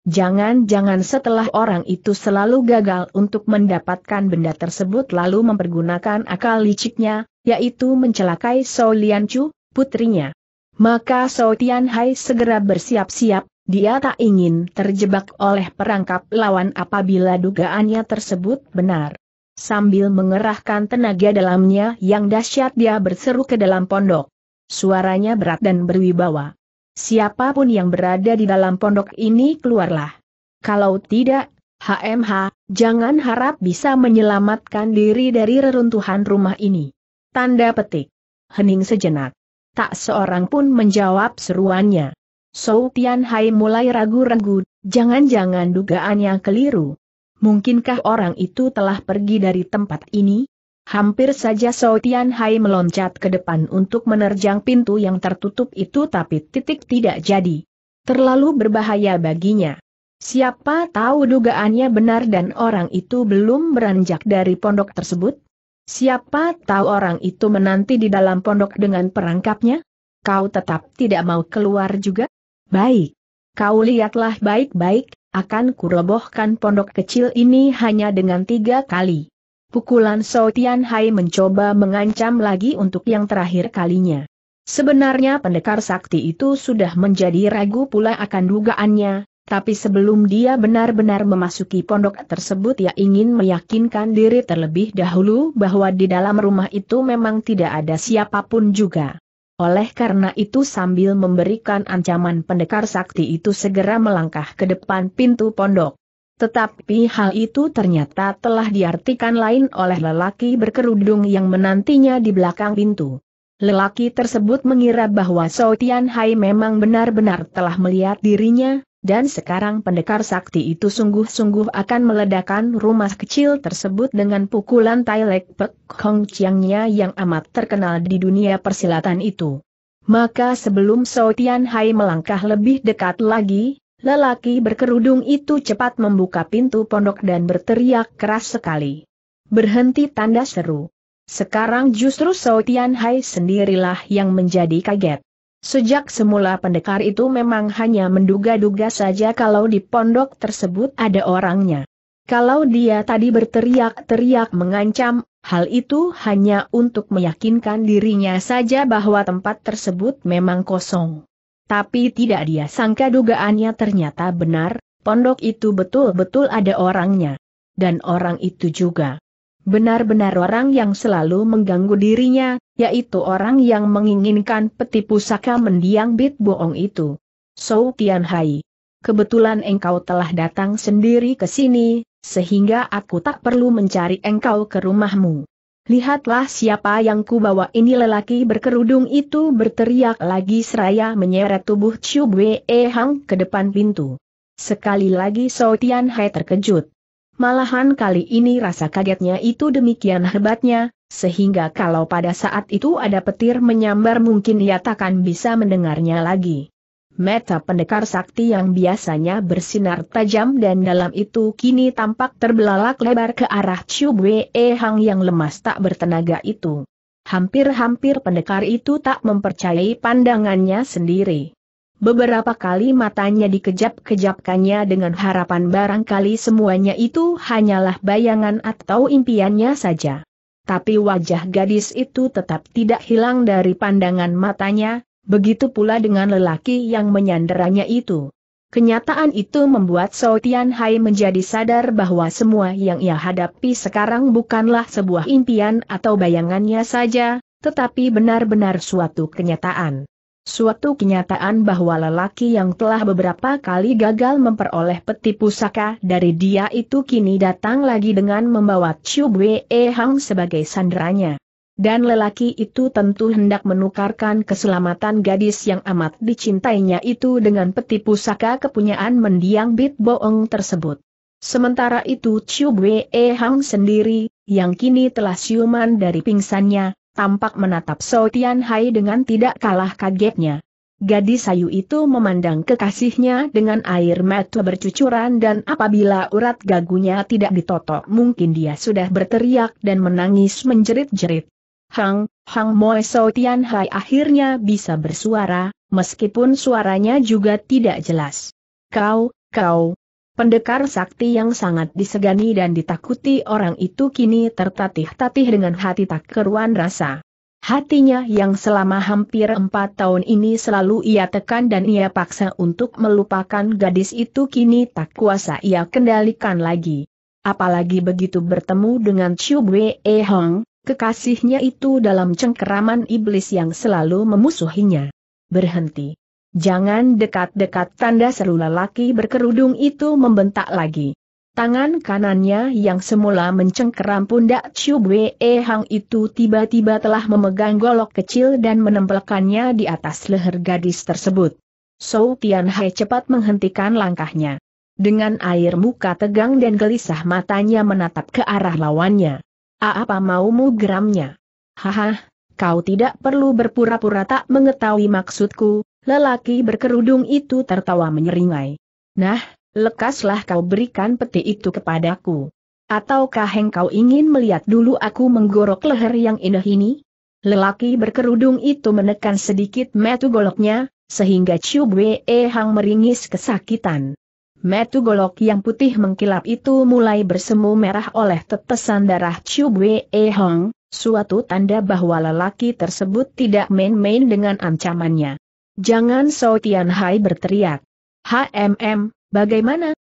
Jangan-jangan setelah orang itu selalu gagal untuk mendapatkan benda tersebut lalu mempergunakan akal liciknya, yaitu mencelakai Sou Chu, putrinya. Maka Sou Hai segera bersiap-siap, dia tak ingin terjebak oleh perangkap lawan apabila dugaannya tersebut benar. Sambil mengerahkan tenaga dalamnya yang dahsyat dia berseru ke dalam pondok. Suaranya berat dan berwibawa. Siapapun yang berada di dalam pondok ini keluarlah. Kalau tidak, HMH, jangan harap bisa menyelamatkan diri dari reruntuhan rumah ini. Tanda petik. Hening sejenak. Tak seorang pun menjawab seruannya. Sou Tian Hai mulai ragu-ragu, jangan-jangan dugaannya keliru. Mungkinkah orang itu telah pergi dari tempat ini? Hampir saja Soe Tian Hai meloncat ke depan untuk menerjang pintu yang tertutup itu tapi titik tidak jadi. Terlalu berbahaya baginya. Siapa tahu dugaannya benar dan orang itu belum beranjak dari pondok tersebut? Siapa tahu orang itu menanti di dalam pondok dengan perangkapnya? Kau tetap tidak mau keluar juga? Baik. Kau lihatlah baik-baik, akan kurebohkan pondok kecil ini hanya dengan tiga kali. Pukulan So Tian Hai mencoba mengancam lagi untuk yang terakhir kalinya. Sebenarnya pendekar sakti itu sudah menjadi ragu pula akan dugaannya, tapi sebelum dia benar-benar memasuki pondok tersebut ia ingin meyakinkan diri terlebih dahulu bahwa di dalam rumah itu memang tidak ada siapapun juga. Oleh karena itu sambil memberikan ancaman pendekar sakti itu segera melangkah ke depan pintu pondok. Tetapi hal itu ternyata telah diartikan lain oleh lelaki berkerudung yang menantinya di belakang pintu. Lelaki tersebut mengira bahwa Sotian Hai memang benar-benar telah melihat dirinya, dan sekarang pendekar sakti itu sungguh-sungguh akan meledakkan rumah kecil tersebut dengan pukulan Tai Lek Pek Kong Chiangnya yang amat terkenal di dunia persilatan itu. Maka sebelum Soe Tian Hai melangkah lebih dekat lagi, lelaki berkerudung itu cepat membuka pintu pondok dan berteriak keras sekali. Berhenti tanda seru. Sekarang justru Soe Tian Hai sendirilah yang menjadi kaget. Sejak semula pendekar itu memang hanya menduga-duga saja kalau di pondok tersebut ada orangnya. Kalau dia tadi berteriak-teriak mengancam, hal itu hanya untuk meyakinkan dirinya saja bahwa tempat tersebut memang kosong. Tapi tidak dia sangka dugaannya ternyata benar, pondok itu betul-betul ada orangnya. Dan orang itu juga Benar-benar orang yang selalu mengganggu dirinya, yaitu orang yang menginginkan peti pusaka mendiang bit bohong itu. So Tian Hai. Kebetulan engkau telah datang sendiri ke sini, sehingga aku tak perlu mencari engkau ke rumahmu. Lihatlah siapa yang kubawa ini lelaki berkerudung itu berteriak lagi seraya menyeret tubuh Chu Wei Hang ke depan pintu. Sekali lagi Tian Hai terkejut. Malahan kali ini rasa kagetnya itu demikian hebatnya, sehingga kalau pada saat itu ada petir menyambar mungkin ia takkan bisa mendengarnya lagi. Meta pendekar sakti yang biasanya bersinar tajam dan dalam itu kini tampak terbelalak lebar ke arah Chu Bwe Hang yang lemas tak bertenaga itu. Hampir-hampir pendekar itu tak mempercayai pandangannya sendiri. Beberapa kali matanya dikejap-kejapkannya dengan harapan barangkali semuanya itu hanyalah bayangan atau impiannya saja. Tapi wajah gadis itu tetap tidak hilang dari pandangan matanya, begitu pula dengan lelaki yang menyanderanya itu. Kenyataan itu membuat Soe Tian Hai menjadi sadar bahwa semua yang ia hadapi sekarang bukanlah sebuah impian atau bayangannya saja, tetapi benar-benar suatu kenyataan. Suatu kenyataan bahwa lelaki yang telah beberapa kali gagal memperoleh peti pusaka dari dia itu kini datang lagi dengan membawa Chiu Bwe Hang sebagai sandranya. Dan lelaki itu tentu hendak menukarkan keselamatan gadis yang amat dicintainya itu dengan peti pusaka kepunyaan mendiang Bit Boong tersebut. Sementara itu Chiu Bwe Hang sendiri, yang kini telah siuman dari pingsannya, tampak menatap So Tian Hai dengan tidak kalah kagetnya. Gadis sayu itu memandang kekasihnya dengan air mata bercucuran dan apabila urat gagunya tidak ditotok mungkin dia sudah berteriak dan menangis menjerit-jerit. Hang, Hang Moe So Tian Hai akhirnya bisa bersuara, meskipun suaranya juga tidak jelas. Kau, kau, Pendekar sakti yang sangat disegani dan ditakuti orang itu kini tertatih-tatih dengan hati tak keruan rasa. Hatinya yang selama hampir empat tahun ini selalu ia tekan dan ia paksa untuk melupakan gadis itu kini tak kuasa ia kendalikan lagi. Apalagi begitu bertemu dengan Chiu Wei E Hong, kekasihnya itu dalam cengkeraman iblis yang selalu memusuhinya. Berhenti. Jangan dekat-dekat tanda seru lelaki berkerudung itu membentak lagi. Tangan kanannya yang semula mencengkeram pundak Chiu Bwe Hang itu tiba-tiba telah memegang golok kecil dan menempelkannya di atas leher gadis tersebut. Sou Tian Hai cepat menghentikan langkahnya. Dengan air muka tegang dan gelisah matanya menatap ke arah lawannya. A apa maumu geramnya? Haha, kau tidak perlu berpura-pura tak mengetahui maksudku, Lelaki berkerudung itu tertawa menyeringai. Nah, lekaslah kau berikan peti itu kepadaku. Ataukah engkau ingin melihat dulu aku menggorok leher yang indah ini? Lelaki berkerudung itu menekan sedikit metu goloknya, sehingga Chiu Bwe Hang meringis kesakitan. Metu golok yang putih mengkilap itu mulai bersemu merah oleh tetesan darah Chiu Bwe Hang, suatu tanda bahwa lelaki tersebut tidak main-main dengan ancamannya. Jangan So Tian Hai berteriak. HMM, bagaimana?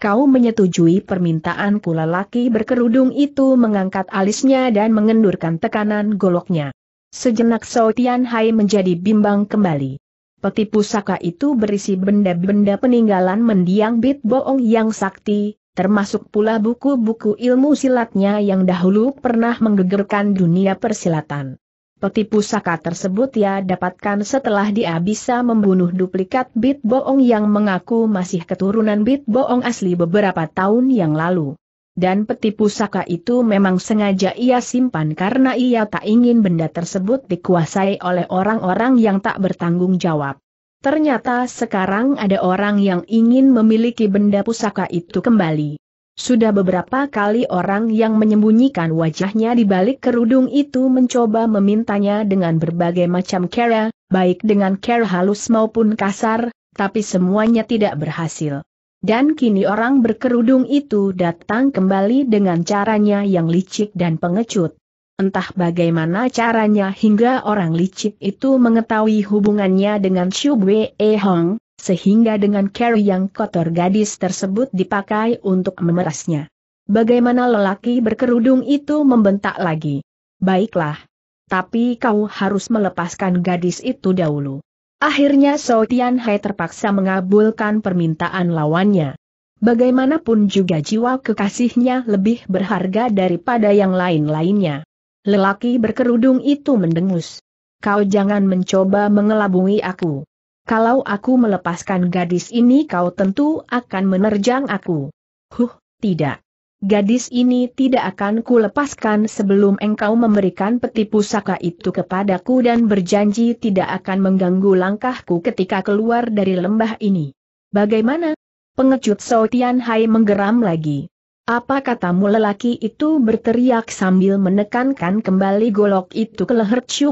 Kau menyetujui permintaanku lelaki berkerudung itu mengangkat alisnya dan mengendurkan tekanan goloknya. Sejenak So Tian Hai menjadi bimbang kembali. Peti pusaka itu berisi benda-benda peninggalan mendiang Bit Boong yang sakti, termasuk pula buku-buku ilmu silatnya yang dahulu pernah menggegerkan dunia persilatan. Peti pusaka tersebut ia dapatkan setelah dia bisa membunuh duplikat Bit Boong yang mengaku masih keturunan Bit Boong asli beberapa tahun yang lalu. Dan peti pusaka itu memang sengaja ia simpan karena ia tak ingin benda tersebut dikuasai oleh orang-orang yang tak bertanggung jawab. Ternyata sekarang ada orang yang ingin memiliki benda pusaka itu kembali. Sudah beberapa kali orang yang menyembunyikan wajahnya di balik kerudung itu mencoba memintanya dengan berbagai macam cara, baik dengan cara halus maupun kasar, tapi semuanya tidak berhasil. Dan kini orang berkerudung itu datang kembali dengan caranya yang licik dan pengecut. Entah bagaimana caranya hingga orang licik itu mengetahui hubungannya dengan Shu Wei Hong, sehingga dengan carry yang kotor gadis tersebut dipakai untuk memerasnya. Bagaimana lelaki berkerudung itu membentak lagi? Baiklah. Tapi kau harus melepaskan gadis itu dahulu. Akhirnya Tian Hai terpaksa mengabulkan permintaan lawannya. Bagaimanapun juga jiwa kekasihnya lebih berharga daripada yang lain-lainnya. Lelaki berkerudung itu mendengus. Kau jangan mencoba mengelabui aku. Kalau aku melepaskan gadis ini kau tentu akan menerjang aku. Huh, tidak. Gadis ini tidak akan kulepaskan sebelum engkau memberikan peti pusaka itu kepadaku dan berjanji tidak akan mengganggu langkahku ketika keluar dari lembah ini. Bagaimana? Pengecut Sotian Hai menggeram lagi. Apa katamu lelaki itu berteriak sambil menekankan kembali golok itu ke leher Chu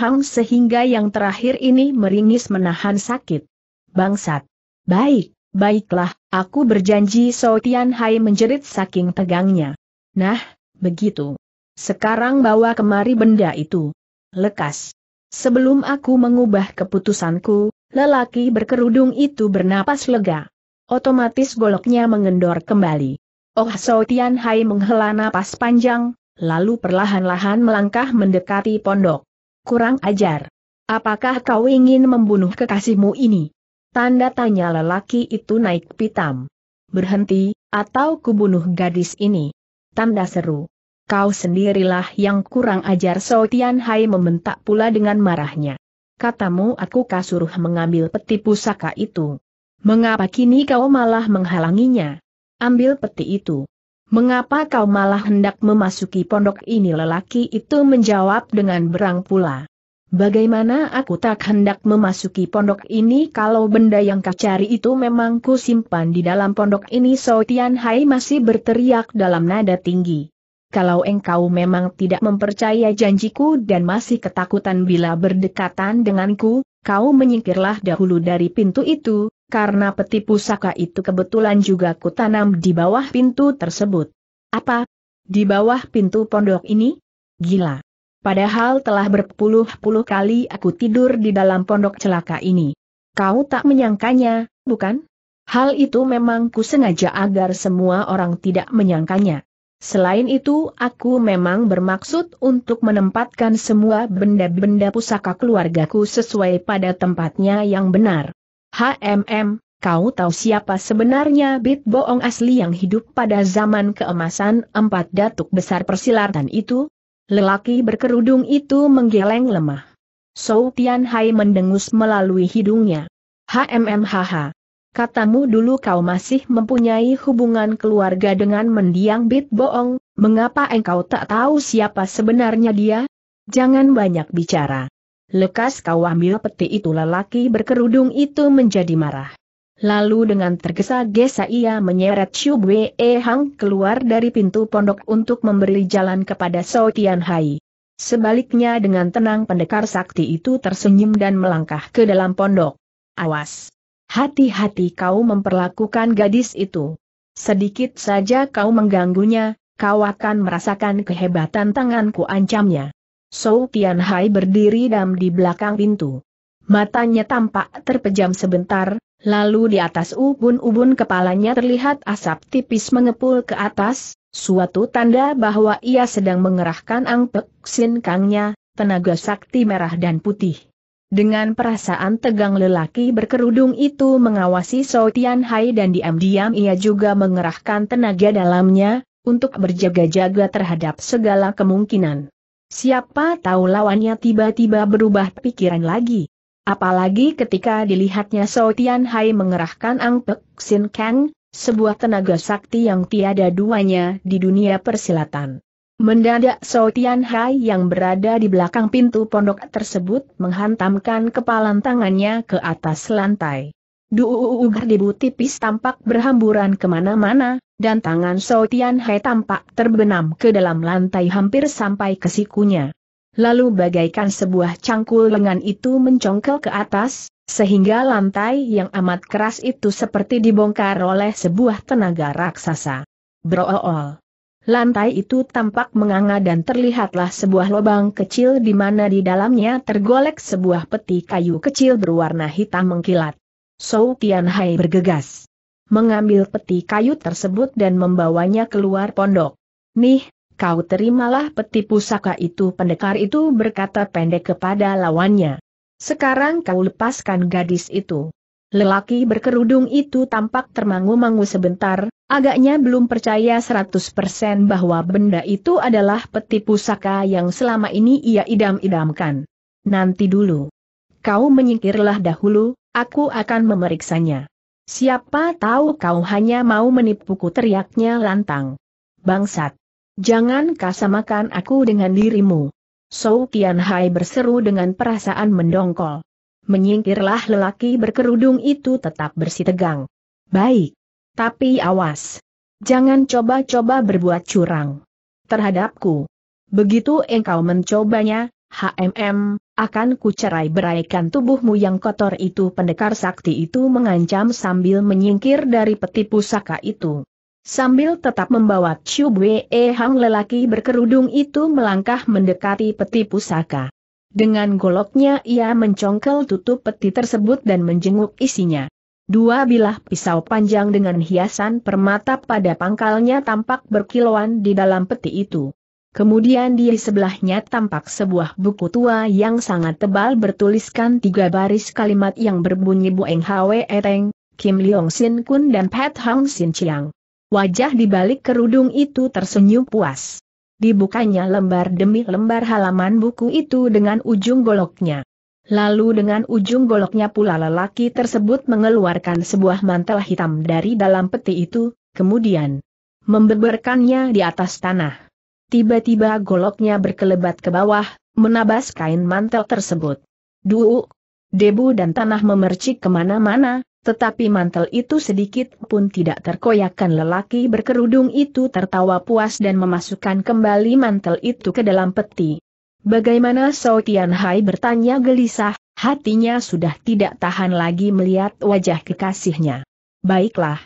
Hang sehingga yang terakhir ini meringis menahan sakit. Bangsat. Baik, baiklah, aku berjanji So Tian Hai menjerit saking tegangnya. Nah, begitu. Sekarang bawa kemari benda itu. Lekas. Sebelum aku mengubah keputusanku, lelaki berkerudung itu bernapas lega. Otomatis goloknya mengendor kembali. Oh So Tian Hai menghela napas panjang, lalu perlahan-lahan melangkah mendekati pondok. Kurang ajar. Apakah kau ingin membunuh kekasihmu ini? Tanda tanya lelaki itu naik pitam. Berhenti, atau kubunuh gadis ini. Tanda seru. Kau sendirilah yang kurang ajar So Tian Hai membentak pula dengan marahnya. Katamu aku kasuruh mengambil peti pusaka itu. Mengapa kini kau malah menghalanginya? Ambil peti itu. Mengapa kau malah hendak memasuki pondok ini lelaki itu menjawab dengan berang pula. Bagaimana aku tak hendak memasuki pondok ini kalau benda yang kau cari itu memang ku simpan di dalam pondok ini So Tian Hai masih berteriak dalam nada tinggi. Kalau engkau memang tidak mempercaya janjiku dan masih ketakutan bila berdekatan denganku, kau menyingkirlah dahulu dari pintu itu, karena peti pusaka itu kebetulan juga kutanam di bawah pintu tersebut. Apa? Di bawah pintu pondok ini? Gila. Padahal telah berpuluh-puluh kali aku tidur di dalam pondok celaka ini. Kau tak menyangkanya, bukan? Hal itu memang ku sengaja agar semua orang tidak menyangkanya. Selain itu, aku memang bermaksud untuk menempatkan semua benda-benda pusaka keluargaku sesuai pada tempatnya yang benar. HMM, kau tahu siapa sebenarnya Bit Boong asli yang hidup pada zaman keemasan empat datuk besar persilatan itu? Lelaki berkerudung itu menggeleng lemah. So Tian Hai mendengus melalui hidungnya. HMM haha. Katamu dulu kau masih mempunyai hubungan keluarga dengan mendiang Bit Boong, mengapa engkau tak tahu siapa sebenarnya dia? Jangan banyak bicara. Lekas kau ambil peti itu lelaki berkerudung itu menjadi marah. Lalu dengan tergesa-gesa ia menyeret Shu Wei Hang keluar dari pintu pondok untuk memberi jalan kepada Sao Tian Hai. Sebaliknya dengan tenang pendekar sakti itu tersenyum dan melangkah ke dalam pondok. Awas! Hati-hati kau memperlakukan gadis itu. Sedikit saja kau mengganggunya, kau akan merasakan kehebatan tanganku ancamnya. Sou Tianhai berdiri dam di belakang pintu. Matanya tampak terpejam sebentar, lalu di atas ubun-ubun kepalanya terlihat asap tipis mengepul ke atas, suatu tanda bahwa ia sedang mengerahkan angpek sin kangnya, tenaga sakti merah dan putih. Dengan perasaan tegang lelaki berkerudung itu mengawasi Sou Tianhai dan diam-diam ia juga mengerahkan tenaga dalamnya, untuk berjaga-jaga terhadap segala kemungkinan. Siapa tahu lawannya tiba-tiba berubah pikiran lagi. Apalagi ketika dilihatnya Sao Tian Hai mengerahkan Pek Sin Kang, sebuah tenaga sakti yang tiada duanya di dunia persilatan. Mendadak Sao Tian Hai yang berada di belakang pintu pondok tersebut menghantamkan kepalan tangannya ke atas lantai. Duugar uh, uh, uh, debu tipis tampak berhamburan kemana-mana, dan tangan So Tian Hai tampak terbenam ke dalam lantai hampir sampai ke sikunya. Lalu bagaikan sebuah cangkul lengan itu mencongkel ke atas, sehingga lantai yang amat keras itu seperti dibongkar oleh sebuah tenaga raksasa. Brool. Lantai itu tampak menganga dan terlihatlah sebuah lubang kecil di mana di dalamnya tergolek sebuah peti kayu kecil berwarna hitam mengkilat. Sou Tianhai bergegas. Mengambil peti kayu tersebut dan membawanya keluar pondok. Nih, kau terimalah peti pusaka itu pendekar itu berkata pendek kepada lawannya. Sekarang kau lepaskan gadis itu. Lelaki berkerudung itu tampak termangu-mangu sebentar, agaknya belum percaya 100% bahwa benda itu adalah peti pusaka yang selama ini ia idam-idamkan. Nanti dulu. Kau menyingkirlah dahulu, Aku akan memeriksanya. Siapa tahu kau hanya mau menipuku teriaknya lantang. Bangsat. Jangan kasamakan aku dengan dirimu. Sou Kian Hai berseru dengan perasaan mendongkol. Menyingkirlah lelaki berkerudung itu tetap bersitegang. Baik. Tapi awas. Jangan coba-coba berbuat curang. Terhadapku. Begitu engkau mencobanya, HMM, akan kucerai beraikan tubuhmu yang kotor itu pendekar sakti itu mengancam sambil menyingkir dari peti pusaka itu. Sambil tetap membawa Chiu Bwe Hang lelaki berkerudung itu melangkah mendekati peti pusaka. Dengan goloknya ia mencongkel tutup peti tersebut dan menjenguk isinya. Dua bilah pisau panjang dengan hiasan permata pada pangkalnya tampak berkilauan di dalam peti itu. Kemudian di sebelahnya tampak sebuah buku tua yang sangat tebal bertuliskan tiga baris kalimat yang berbunyi Bueng Hwe Eteng, Kim Leong Sin Kun dan Pat Hong Sin Chiang. Wajah di balik kerudung itu tersenyum puas. Dibukanya lembar demi lembar halaman buku itu dengan ujung goloknya. Lalu dengan ujung goloknya pula lelaki tersebut mengeluarkan sebuah mantel hitam dari dalam peti itu, kemudian membeberkannya di atas tanah. Tiba-tiba goloknya berkelebat ke bawah, menabas kain mantel tersebut. Duuk! Debu dan tanah memercik kemana-mana, tetapi mantel itu sedikit pun tidak terkoyakkan lelaki berkerudung itu tertawa puas dan memasukkan kembali mantel itu ke dalam peti. Bagaimana Sao Tian Hai bertanya gelisah, hatinya sudah tidak tahan lagi melihat wajah kekasihnya. Baiklah.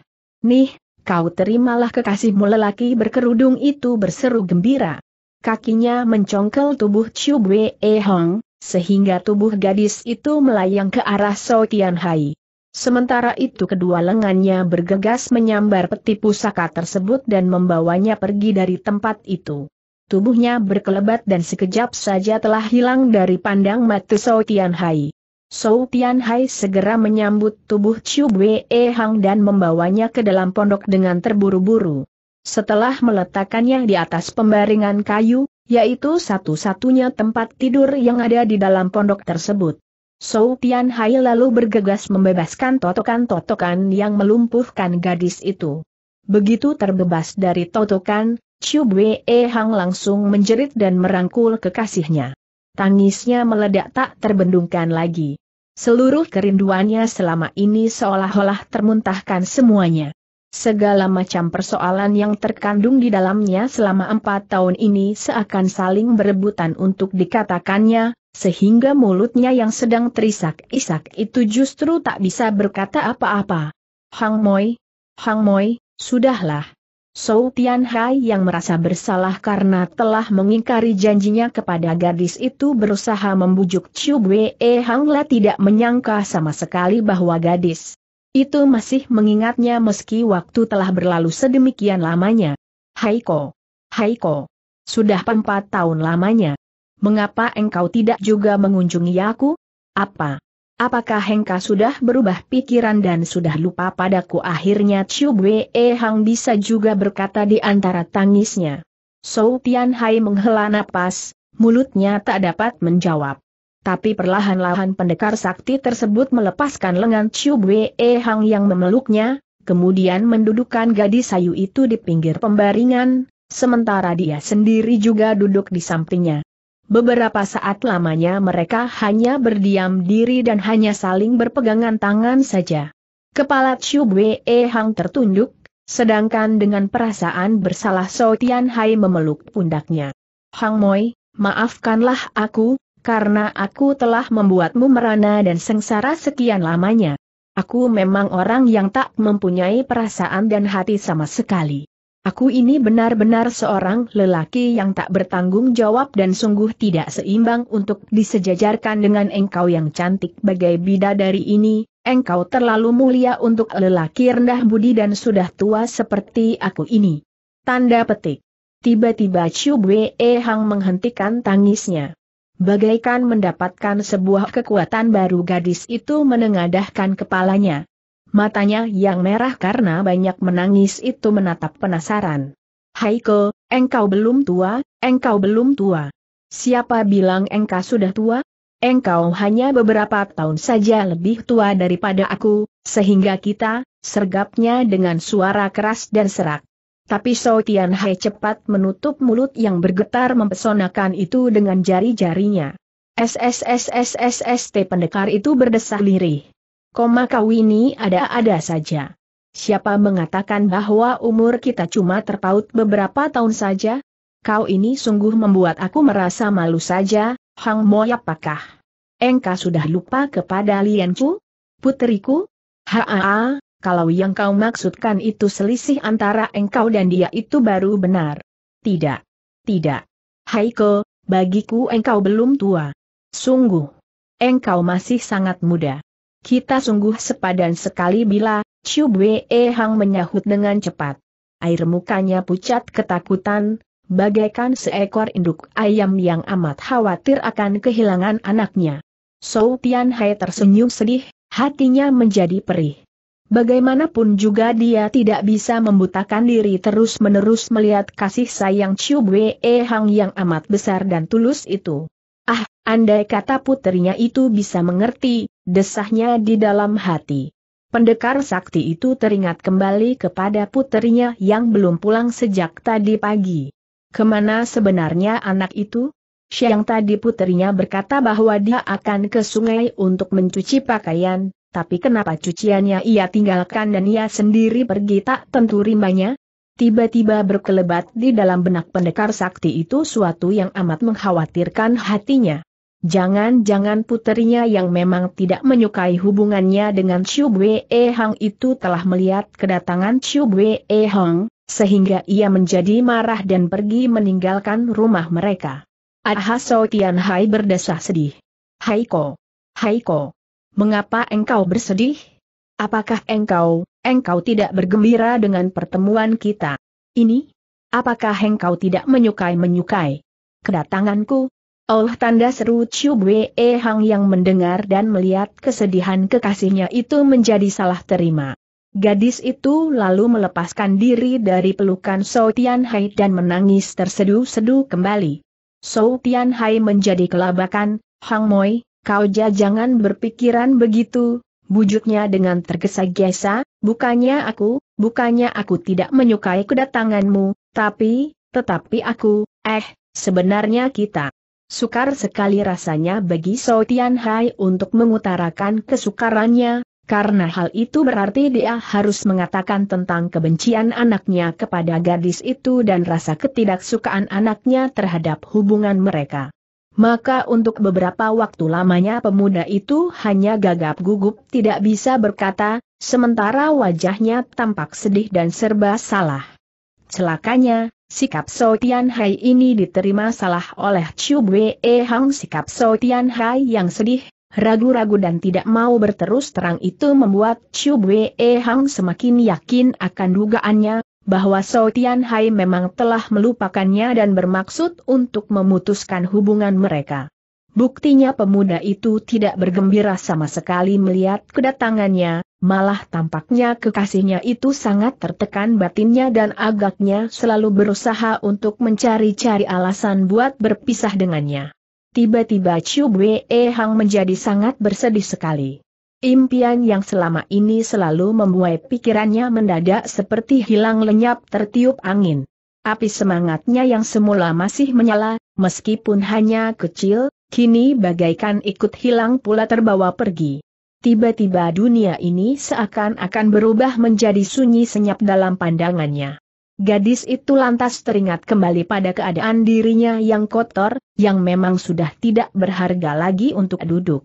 Nih, Kau terimalah kekasihmu lelaki berkerudung itu berseru gembira. Kakinya mencongkel tubuh Chiu Bwe e Hong, sehingga tubuh gadis itu melayang ke arah So Tian Hai. Sementara itu kedua lengannya bergegas menyambar peti pusaka tersebut dan membawanya pergi dari tempat itu. Tubuhnya berkelebat dan sekejap saja telah hilang dari pandang mata So Tian Hai. Sou Tian Hai segera menyambut tubuh Chiu Wei e Hang dan membawanya ke dalam pondok dengan terburu-buru. Setelah meletakkannya di atas pembaringan kayu, yaitu satu-satunya tempat tidur yang ada di dalam pondok tersebut. Sou Tian Hai lalu bergegas membebaskan totokan-totokan yang melumpuhkan gadis itu. Begitu terbebas dari totokan, Chiu Wei e Hang langsung menjerit dan merangkul kekasihnya. Tangisnya meledak tak terbendungkan lagi. Seluruh kerinduannya selama ini seolah-olah termuntahkan semuanya. Segala macam persoalan yang terkandung di dalamnya selama empat tahun ini seakan saling berebutan untuk dikatakannya, sehingga mulutnya yang sedang terisak-isak itu justru tak bisa berkata apa-apa. Hang Moi, Hang Moi, sudahlah, Sou Tianhai yang merasa bersalah karena telah mengingkari janjinya kepada gadis itu berusaha membujuk Chiu Eh, e Hangla tidak menyangka sama sekali bahwa gadis itu masih mengingatnya meski waktu telah berlalu sedemikian lamanya. Haiko, Haiko, sudah empat tahun lamanya. Mengapa engkau tidak juga mengunjungi aku? Apa Apakah Hengka sudah berubah pikiran dan sudah lupa padaku akhirnya Chiu Bwe Hang bisa juga berkata di antara tangisnya. Sou Tian Hai menghela napas, mulutnya tak dapat menjawab. Tapi perlahan-lahan pendekar sakti tersebut melepaskan lengan Chiu Bwe Hang yang memeluknya, kemudian mendudukkan gadis sayu itu di pinggir pembaringan, sementara dia sendiri juga duduk di sampingnya. Beberapa saat lamanya mereka hanya berdiam diri dan hanya saling berpegangan tangan saja. Kepala Chu Wei Hang tertunduk, sedangkan dengan perasaan bersalah So Tian Hai memeluk pundaknya. Hang Moi, maafkanlah aku, karena aku telah membuatmu merana dan sengsara sekian lamanya. Aku memang orang yang tak mempunyai perasaan dan hati sama sekali. Aku ini benar-benar seorang lelaki yang tak bertanggung jawab dan sungguh tidak seimbang untuk disejajarkan dengan engkau yang cantik bagai bidadari ini, engkau terlalu mulia untuk lelaki rendah budi dan sudah tua seperti aku ini. Tanda petik. Tiba-tiba Chu Bwe Hang menghentikan tangisnya. Bagaikan mendapatkan sebuah kekuatan baru gadis itu menengadahkan kepalanya. Matanya yang merah karena banyak menangis itu menatap penasaran. Haiko, engkau belum tua, engkau belum tua. Siapa bilang engkau sudah tua? Engkau hanya beberapa tahun saja lebih tua daripada aku, sehingga kita, sergapnya dengan suara keras dan serak. Tapi Shou Tian Hai cepat menutup mulut yang bergetar mempesonakan itu dengan jari-jarinya. SSSSSST pendekar itu berdesah lirih. Koma kau ini ada-ada saja. Siapa mengatakan bahwa umur kita cuma terpaut beberapa tahun saja? Kau ini sungguh membuat aku merasa malu saja, Hang Moy apakah? Engkau sudah lupa kepada Lian Chu? Puteriku? Haa, kalau yang kau maksudkan itu selisih antara engkau dan dia itu baru benar. Tidak. Tidak. Haiko, bagiku engkau belum tua. Sungguh. Engkau masih sangat muda. Kita sungguh sepadan sekali bila, Chiu Bwe Hang menyahut dengan cepat. Air mukanya pucat ketakutan, bagaikan seekor induk ayam yang amat khawatir akan kehilangan anaknya. Sou Tian Hai tersenyum sedih, hatinya menjadi perih. Bagaimanapun juga dia tidak bisa membutakan diri terus-menerus melihat kasih sayang Chiu Bwe Hang yang amat besar dan tulus itu. Ah, andai kata putrinya itu bisa mengerti, desahnya di dalam hati. Pendekar sakti itu teringat kembali kepada putrinya yang belum pulang sejak tadi pagi. Kemana sebenarnya anak itu? Siang tadi putrinya berkata bahwa dia akan ke sungai untuk mencuci pakaian, tapi kenapa cuciannya ia tinggalkan dan ia sendiri pergi tak tentu rimbanya? Tiba-tiba berkelebat di dalam benak pendekar sakti itu suatu yang amat mengkhawatirkan hatinya. Jangan-jangan putrinya yang memang tidak menyukai hubungannya dengan Chiu Bwe Hang itu telah melihat kedatangan Chiu Bwe Hang, sehingga ia menjadi marah dan pergi meninggalkan rumah mereka. Tian Hai berdesah sedih. Haiko! Haiko! Mengapa engkau bersedih? Apakah engkau engkau tidak bergembira dengan pertemuan kita. Ini? Apakah engkau tidak menyukai-menyukai kedatanganku? Olah tanda seru Chiu Bwe Hang yang mendengar dan melihat kesedihan kekasihnya itu menjadi salah terima. Gadis itu lalu melepaskan diri dari pelukan Sou Tian dan menangis tersedu-sedu kembali. Sou Tian menjadi kelabakan, Hang Moi, kau jangan berpikiran begitu, bujuknya dengan tergesa-gesa, Bukannya aku, bukannya aku tidak menyukai kedatanganmu, tapi, tetapi aku, eh, sebenarnya kita. Sukar sekali rasanya bagi So Tian Hai untuk mengutarakan kesukarannya, karena hal itu berarti dia harus mengatakan tentang kebencian anaknya kepada gadis itu dan rasa ketidaksukaan anaknya terhadap hubungan mereka. Maka untuk beberapa waktu lamanya pemuda itu hanya gagap gugup tidak bisa berkata, sementara wajahnya tampak sedih dan serba salah. Celakanya, sikap So Tian Hai ini diterima salah oleh Chu Bwe Hang sikap So Tian Hai yang sedih, ragu-ragu dan tidak mau berterus terang itu membuat Chu Bwe Hang semakin yakin akan dugaannya, bahwa Sao Tian Hai memang telah melupakannya dan bermaksud untuk memutuskan hubungan mereka. Buktinya pemuda itu tidak bergembira sama sekali melihat kedatangannya, malah tampaknya kekasihnya itu sangat tertekan batinnya dan agaknya selalu berusaha untuk mencari-cari alasan buat berpisah dengannya. Tiba-tiba Chu Bwe Hang menjadi sangat bersedih sekali. Impian yang selama ini selalu membuai pikirannya mendadak seperti hilang lenyap tertiup angin. Api semangatnya yang semula masih menyala, meskipun hanya kecil, kini bagaikan ikut hilang pula terbawa pergi. Tiba-tiba dunia ini seakan-akan berubah menjadi sunyi senyap dalam pandangannya. Gadis itu lantas teringat kembali pada keadaan dirinya yang kotor, yang memang sudah tidak berharga lagi untuk duduk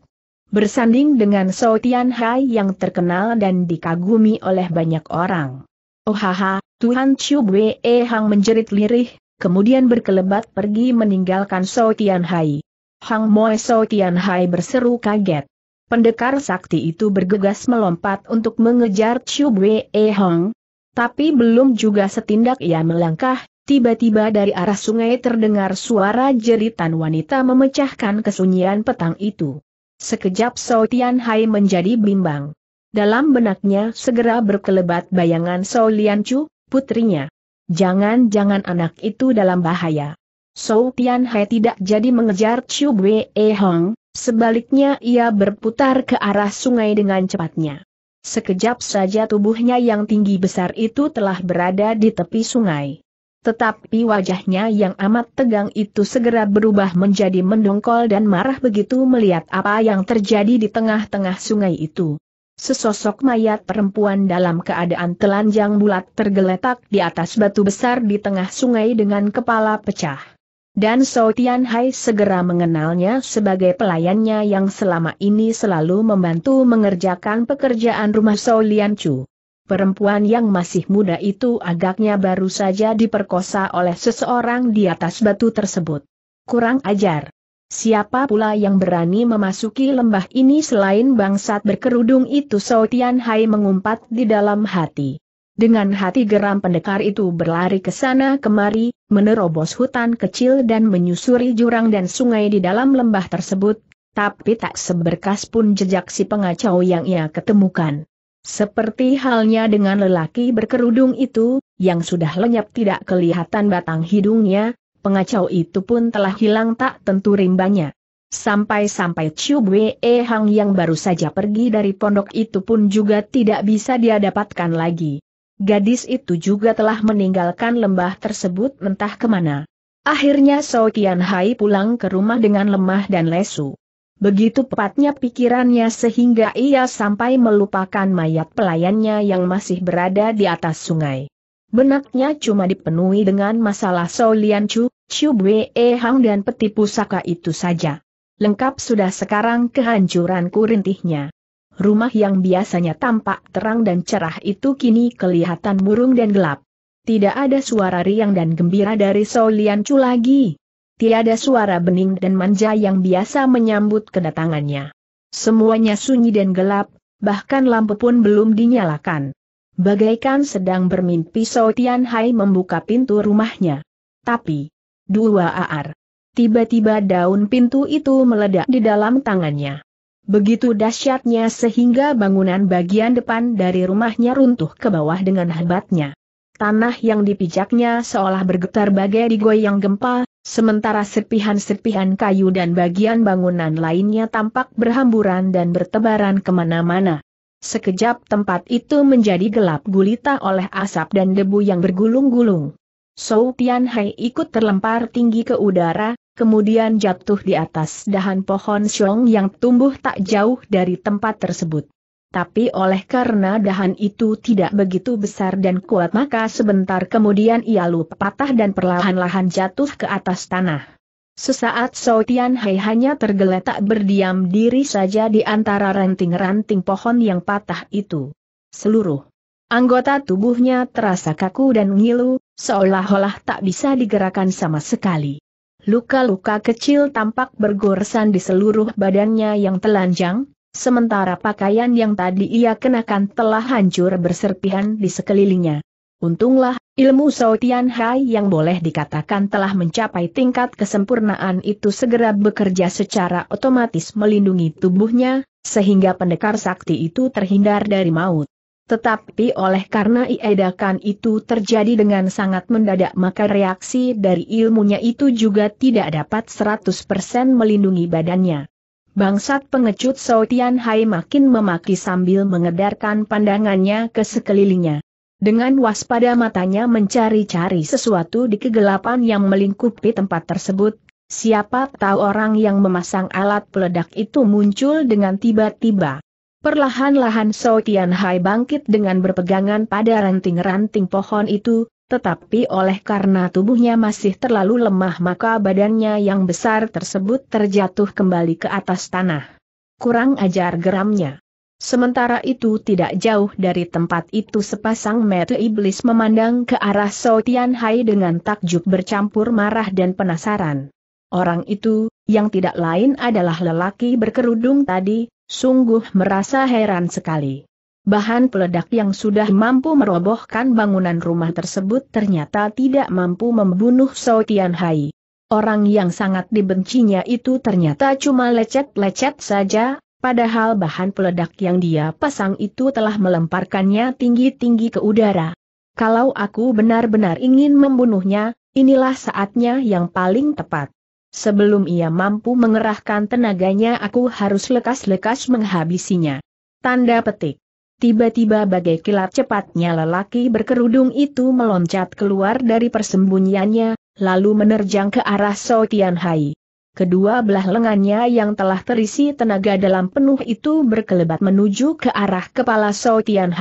bersanding dengan So Tian Hai yang terkenal dan dikagumi oleh banyak orang. Ohaha, oh, Tuhan Chiu Bwe Hang menjerit lirih, kemudian berkelebat pergi meninggalkan So Tian Hai. Hang Moe So Tian Hai berseru kaget. Pendekar sakti itu bergegas melompat untuk mengejar Chiu Bwe Hang. Tapi belum juga setindak ia melangkah, Tiba-tiba dari arah sungai terdengar suara jeritan wanita memecahkan kesunyian petang itu. Sekejap So Tian Hai menjadi bimbang. Dalam benaknya segera berkelebat bayangan So Lian Chu, putrinya. Jangan-jangan anak itu dalam bahaya. So Tian Hai tidak jadi mengejar Chu Bwe e Hong, sebaliknya ia berputar ke arah sungai dengan cepatnya. Sekejap saja tubuhnya yang tinggi besar itu telah berada di tepi sungai. Tetapi wajahnya yang amat tegang itu segera berubah menjadi mendongkol dan marah begitu melihat apa yang terjadi di tengah-tengah sungai itu. Sesosok mayat perempuan dalam keadaan telanjang bulat tergeletak di atas batu besar di tengah sungai dengan kepala pecah. Dan So Tian Hai segera mengenalnya sebagai pelayannya yang selama ini selalu membantu mengerjakan pekerjaan rumah So Lian Chu. Perempuan yang masih muda itu agaknya baru saja diperkosa oleh seseorang di atas batu tersebut. Kurang ajar. Siapa pula yang berani memasuki lembah ini selain bangsat berkerudung itu So Tian Hai mengumpat di dalam hati. Dengan hati geram pendekar itu berlari ke sana kemari, menerobos hutan kecil dan menyusuri jurang dan sungai di dalam lembah tersebut, tapi tak seberkas pun jejak si pengacau yang ia ketemukan. Seperti halnya dengan lelaki berkerudung itu, yang sudah lenyap tidak kelihatan batang hidungnya, pengacau itu pun telah hilang tak tentu rimbanya. Sampai-sampai Chiu Wei Hang yang baru saja pergi dari pondok itu pun juga tidak bisa dia dapatkan lagi. Gadis itu juga telah meninggalkan lembah tersebut mentah kemana. Akhirnya So Kian Hai pulang ke rumah dengan lemah dan lesu. Begitu tepatnya pikirannya sehingga ia sampai melupakan mayat pelayannya yang masih berada di atas sungai. Benaknya cuma dipenuhi dengan masalah Shou Lian Chu, Chu Bwe Hang dan peti pusaka itu saja. Lengkap sudah sekarang kehancuran kurintihnya. Rumah yang biasanya tampak terang dan cerah itu kini kelihatan burung dan gelap. Tidak ada suara riang dan gembira dari Shou Chu lagi tiada suara bening dan manja yang biasa menyambut kedatangannya. Semuanya sunyi dan gelap, bahkan lampu pun belum dinyalakan. Bagaikan sedang bermimpi So Tian Hai membuka pintu rumahnya. Tapi, dua aar. Tiba-tiba daun pintu itu meledak di dalam tangannya. Begitu dahsyatnya sehingga bangunan bagian depan dari rumahnya runtuh ke bawah dengan hebatnya. Tanah yang dipijaknya seolah bergetar bagai digoyang gempa, sementara serpihan-serpihan kayu dan bagian bangunan lainnya tampak berhamburan dan bertebaran kemana-mana. Sekejap tempat itu menjadi gelap gulita oleh asap dan debu yang bergulung-gulung. Sou Tian Hai ikut terlempar tinggi ke udara, kemudian jatuh di atas dahan pohon siong yang tumbuh tak jauh dari tempat tersebut. Tapi oleh karena dahan itu tidak begitu besar dan kuat maka sebentar kemudian ia lupa patah dan perlahan-lahan jatuh ke atas tanah. Sesaat Sou Tian Hei hanya tergeletak berdiam diri saja di antara ranting-ranting pohon yang patah itu. Seluruh anggota tubuhnya terasa kaku dan ngilu, seolah-olah tak bisa digerakkan sama sekali. Luka-luka kecil tampak bergoresan di seluruh badannya yang telanjang, sementara pakaian yang tadi ia kenakan telah hancur berserpihan di sekelilingnya. Untunglah, ilmu Sao Tian Hai yang boleh dikatakan telah mencapai tingkat kesempurnaan itu segera bekerja secara otomatis melindungi tubuhnya, sehingga pendekar sakti itu terhindar dari maut. Tetapi oleh karena iedakan itu terjadi dengan sangat mendadak maka reaksi dari ilmunya itu juga tidak dapat 100% melindungi badannya. Bangsat pengecut Sao Tian Hai makin memaki sambil mengedarkan pandangannya ke sekelilingnya. Dengan waspada matanya mencari-cari sesuatu di kegelapan yang melingkupi tempat tersebut, siapa tahu orang yang memasang alat peledak itu muncul dengan tiba-tiba. Perlahan-lahan Tian Hai bangkit dengan berpegangan pada ranting-ranting pohon itu, tetapi oleh karena tubuhnya masih terlalu lemah maka badannya yang besar tersebut terjatuh kembali ke atas tanah. Kurang ajar geramnya. Sementara itu tidak jauh dari tempat itu sepasang mata iblis memandang ke arah So Tian Hai dengan takjub bercampur marah dan penasaran. Orang itu, yang tidak lain adalah lelaki berkerudung tadi, sungguh merasa heran sekali. Bahan peledak yang sudah mampu merobohkan bangunan rumah tersebut ternyata tidak mampu membunuh Sao Tian Hai. Orang yang sangat dibencinya itu ternyata cuma lecet-lecet saja, padahal bahan peledak yang dia pasang itu telah melemparkannya tinggi-tinggi ke udara. Kalau aku benar-benar ingin membunuhnya, inilah saatnya yang paling tepat. Sebelum ia mampu mengerahkan tenaganya aku harus lekas-lekas menghabisinya. Tanda petik. Tiba-tiba bagai kilat cepatnya lelaki berkerudung itu meloncat keluar dari persembunyiannya, lalu menerjang ke arah So Tian Kedua belah lengannya yang telah terisi tenaga dalam penuh itu berkelebat menuju ke arah kepala So Tian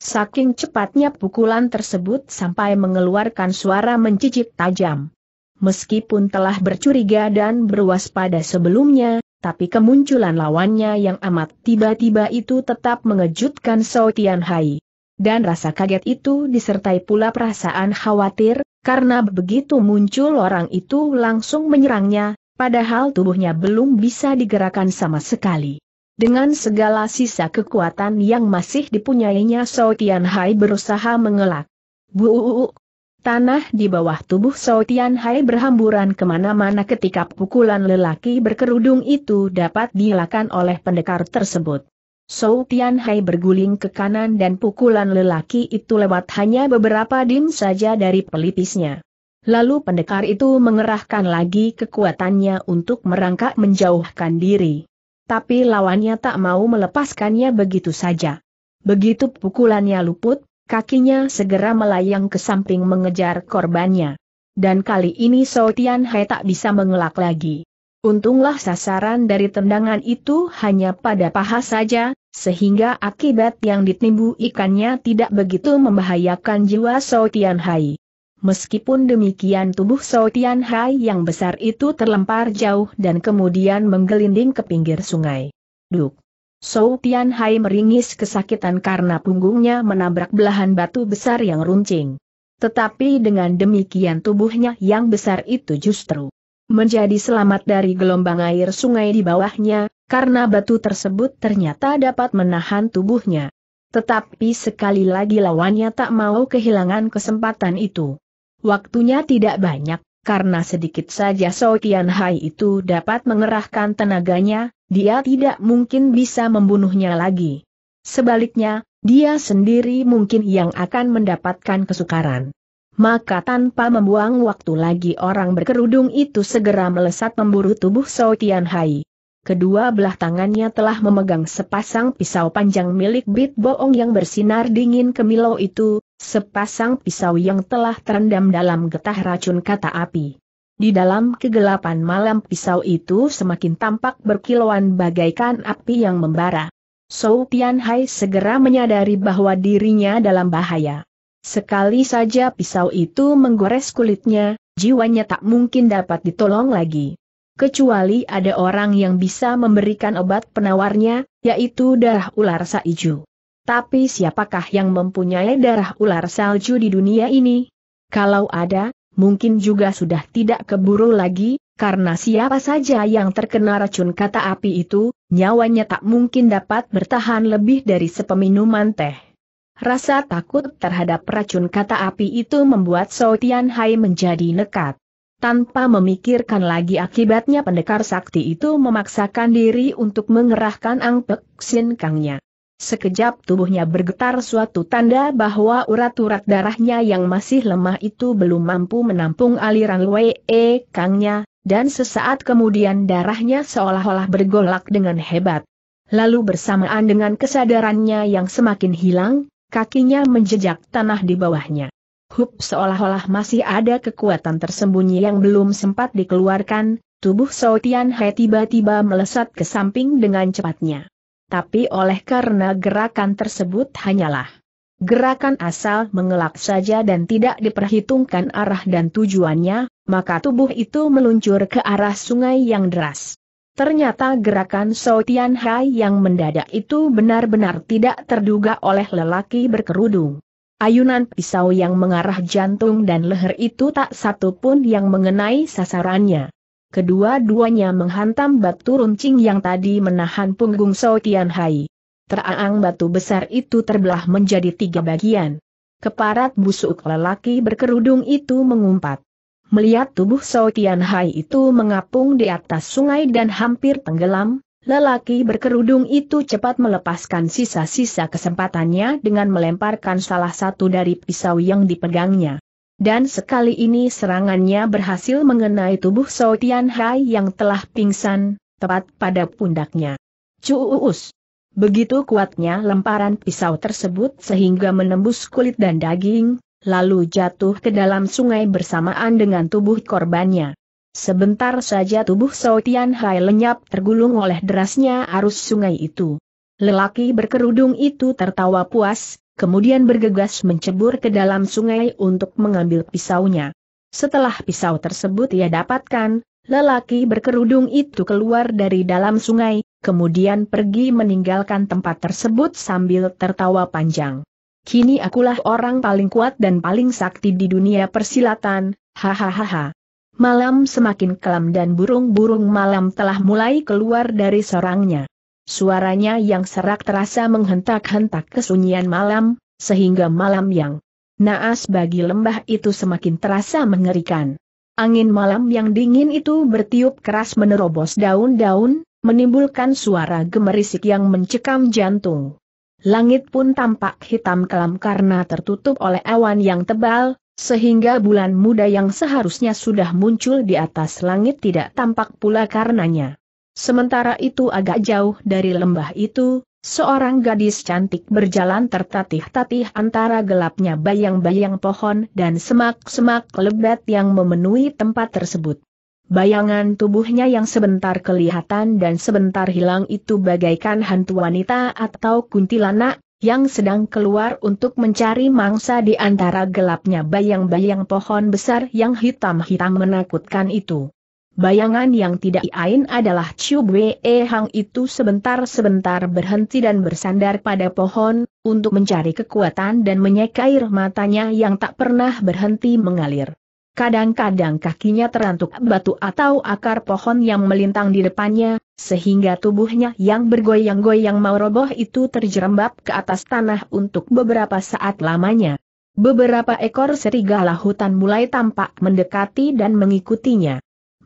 Saking cepatnya pukulan tersebut sampai mengeluarkan suara mencicik tajam. Meskipun telah bercuriga dan berwaspada sebelumnya, tapi kemunculan lawannya yang amat tiba-tiba itu tetap mengejutkan Sao Tian Hai. Dan rasa kaget itu disertai pula perasaan khawatir, karena begitu muncul orang itu langsung menyerangnya, padahal tubuhnya belum bisa digerakkan sama sekali. Dengan segala sisa kekuatan yang masih dipunyainya Sao Tian Hai berusaha mengelak. Bu, Tanah di bawah tubuh Sao Tian Hai berhamburan kemana-mana ketika pukulan lelaki berkerudung itu dapat dilakukan oleh pendekar tersebut. Sao Tian Hai berguling ke kanan dan pukulan lelaki itu lewat hanya beberapa dim saja dari pelipisnya. Lalu pendekar itu mengerahkan lagi kekuatannya untuk merangkak menjauhkan diri. Tapi lawannya tak mau melepaskannya begitu saja. Begitu pukulannya luput, Kakinya segera melayang ke samping mengejar korbannya. Dan kali ini So Hai tak bisa mengelak lagi. Untunglah sasaran dari tendangan itu hanya pada paha saja, sehingga akibat yang ditimbu ikannya tidak begitu membahayakan jiwa So Hai. Meskipun demikian tubuh So Hai yang besar itu terlempar jauh dan kemudian menggelinding ke pinggir sungai. Duk! Sou Tian Hai meringis kesakitan karena punggungnya menabrak belahan batu besar yang runcing. Tetapi dengan demikian tubuhnya yang besar itu justru menjadi selamat dari gelombang air sungai di bawahnya, karena batu tersebut ternyata dapat menahan tubuhnya. Tetapi sekali lagi lawannya tak mau kehilangan kesempatan itu. Waktunya tidak banyak, karena sedikit saja Tian Hai itu dapat mengerahkan tenaganya, dia tidak mungkin bisa membunuhnya lagi. Sebaliknya, dia sendiri mungkin yang akan mendapatkan kesukaran. Maka tanpa membuang waktu lagi orang berkerudung itu segera melesat memburu tubuh Sao Tian Hai. Kedua belah tangannya telah memegang sepasang pisau panjang milik Bit Boong yang bersinar dingin ke milo itu, sepasang pisau yang telah terendam dalam getah racun kata api. Di dalam kegelapan malam pisau itu semakin tampak berkilauan bagaikan api yang membara. Sou Tianhai segera menyadari bahwa dirinya dalam bahaya. Sekali saja pisau itu menggores kulitnya, jiwanya tak mungkin dapat ditolong lagi. Kecuali ada orang yang bisa memberikan obat penawarnya, yaitu darah ular saiju. Tapi siapakah yang mempunyai darah ular salju di dunia ini? Kalau ada, mungkin juga sudah tidak keburu lagi, karena siapa saja yang terkena racun kata api itu, nyawanya tak mungkin dapat bertahan lebih dari sepeminuman teh. Rasa takut terhadap racun kata api itu membuat Sao Tian Hai menjadi nekat. Tanpa memikirkan lagi akibatnya pendekar sakti itu memaksakan diri untuk mengerahkan angpek sin kangnya. Sekejap tubuhnya bergetar suatu tanda bahwa urat-urat darahnya yang masih lemah itu belum mampu menampung aliran Wei e, Kangnya, dan sesaat kemudian darahnya seolah-olah bergolak dengan hebat. Lalu bersamaan dengan kesadarannya yang semakin hilang, kakinya menjejak tanah di bawahnya. Hup seolah-olah masih ada kekuatan tersembunyi yang belum sempat dikeluarkan, tubuh Sotian He tiba-tiba melesat ke samping dengan cepatnya tapi oleh karena gerakan tersebut hanyalah gerakan asal mengelak saja dan tidak diperhitungkan arah dan tujuannya, maka tubuh itu meluncur ke arah sungai yang deras. Ternyata gerakan Sao Tian Hai yang mendadak itu benar-benar tidak terduga oleh lelaki berkerudung. Ayunan pisau yang mengarah jantung dan leher itu tak satu pun yang mengenai sasarannya. Kedua-duanya menghantam batu runcing yang tadi menahan punggung So Tian Hai. Teraang batu besar itu terbelah menjadi tiga bagian. Keparat busuk lelaki berkerudung itu mengumpat. Melihat tubuh So Tian Hai itu mengapung di atas sungai dan hampir tenggelam, Lelaki berkerudung itu cepat melepaskan sisa-sisa kesempatannya dengan melemparkan salah satu dari pisau yang dipegangnya. Dan sekali ini serangannya berhasil mengenai tubuh Sao Tian Hai yang telah pingsan, tepat pada pundaknya. Cuuus! Begitu kuatnya lemparan pisau tersebut sehingga menembus kulit dan daging, lalu jatuh ke dalam sungai bersamaan dengan tubuh korbannya. Sebentar saja tubuh Sao Tian Hai lenyap tergulung oleh derasnya arus sungai itu. Lelaki berkerudung itu tertawa puas, kemudian bergegas mencebur ke dalam sungai untuk mengambil pisaunya. Setelah pisau tersebut ia dapatkan, lelaki berkerudung itu keluar dari dalam sungai, kemudian pergi meninggalkan tempat tersebut sambil tertawa panjang. Kini akulah orang paling kuat dan paling sakti di dunia persilatan, hahaha. Malam semakin kelam dan burung-burung malam telah mulai keluar dari sarangnya. Suaranya yang serak terasa menghentak-hentak kesunyian malam, sehingga malam yang naas bagi lembah itu semakin terasa mengerikan. Angin malam yang dingin itu bertiup keras menerobos daun-daun, menimbulkan suara gemerisik yang mencekam jantung. Langit pun tampak hitam kelam karena tertutup oleh awan yang tebal, sehingga bulan muda yang seharusnya sudah muncul di atas langit tidak tampak pula karenanya. Sementara itu agak jauh dari lembah itu, seorang gadis cantik berjalan tertatih-tatih antara gelapnya bayang-bayang pohon dan semak-semak lebat yang memenuhi tempat tersebut. Bayangan tubuhnya yang sebentar kelihatan dan sebentar hilang itu bagaikan hantu wanita atau kuntilanak, yang sedang keluar untuk mencari mangsa di antara gelapnya bayang-bayang pohon besar yang hitam-hitam menakutkan itu. Bayangan yang tidak iain adalah Chiu Wei e Hang itu sebentar-sebentar berhenti dan bersandar pada pohon, untuk mencari kekuatan dan menyekair matanya yang tak pernah berhenti mengalir. Kadang-kadang kakinya terantuk batu atau akar pohon yang melintang di depannya, sehingga tubuhnya yang bergoyang-goyang mau roboh itu terjerembab ke atas tanah untuk beberapa saat lamanya. Beberapa ekor serigala hutan mulai tampak mendekati dan mengikutinya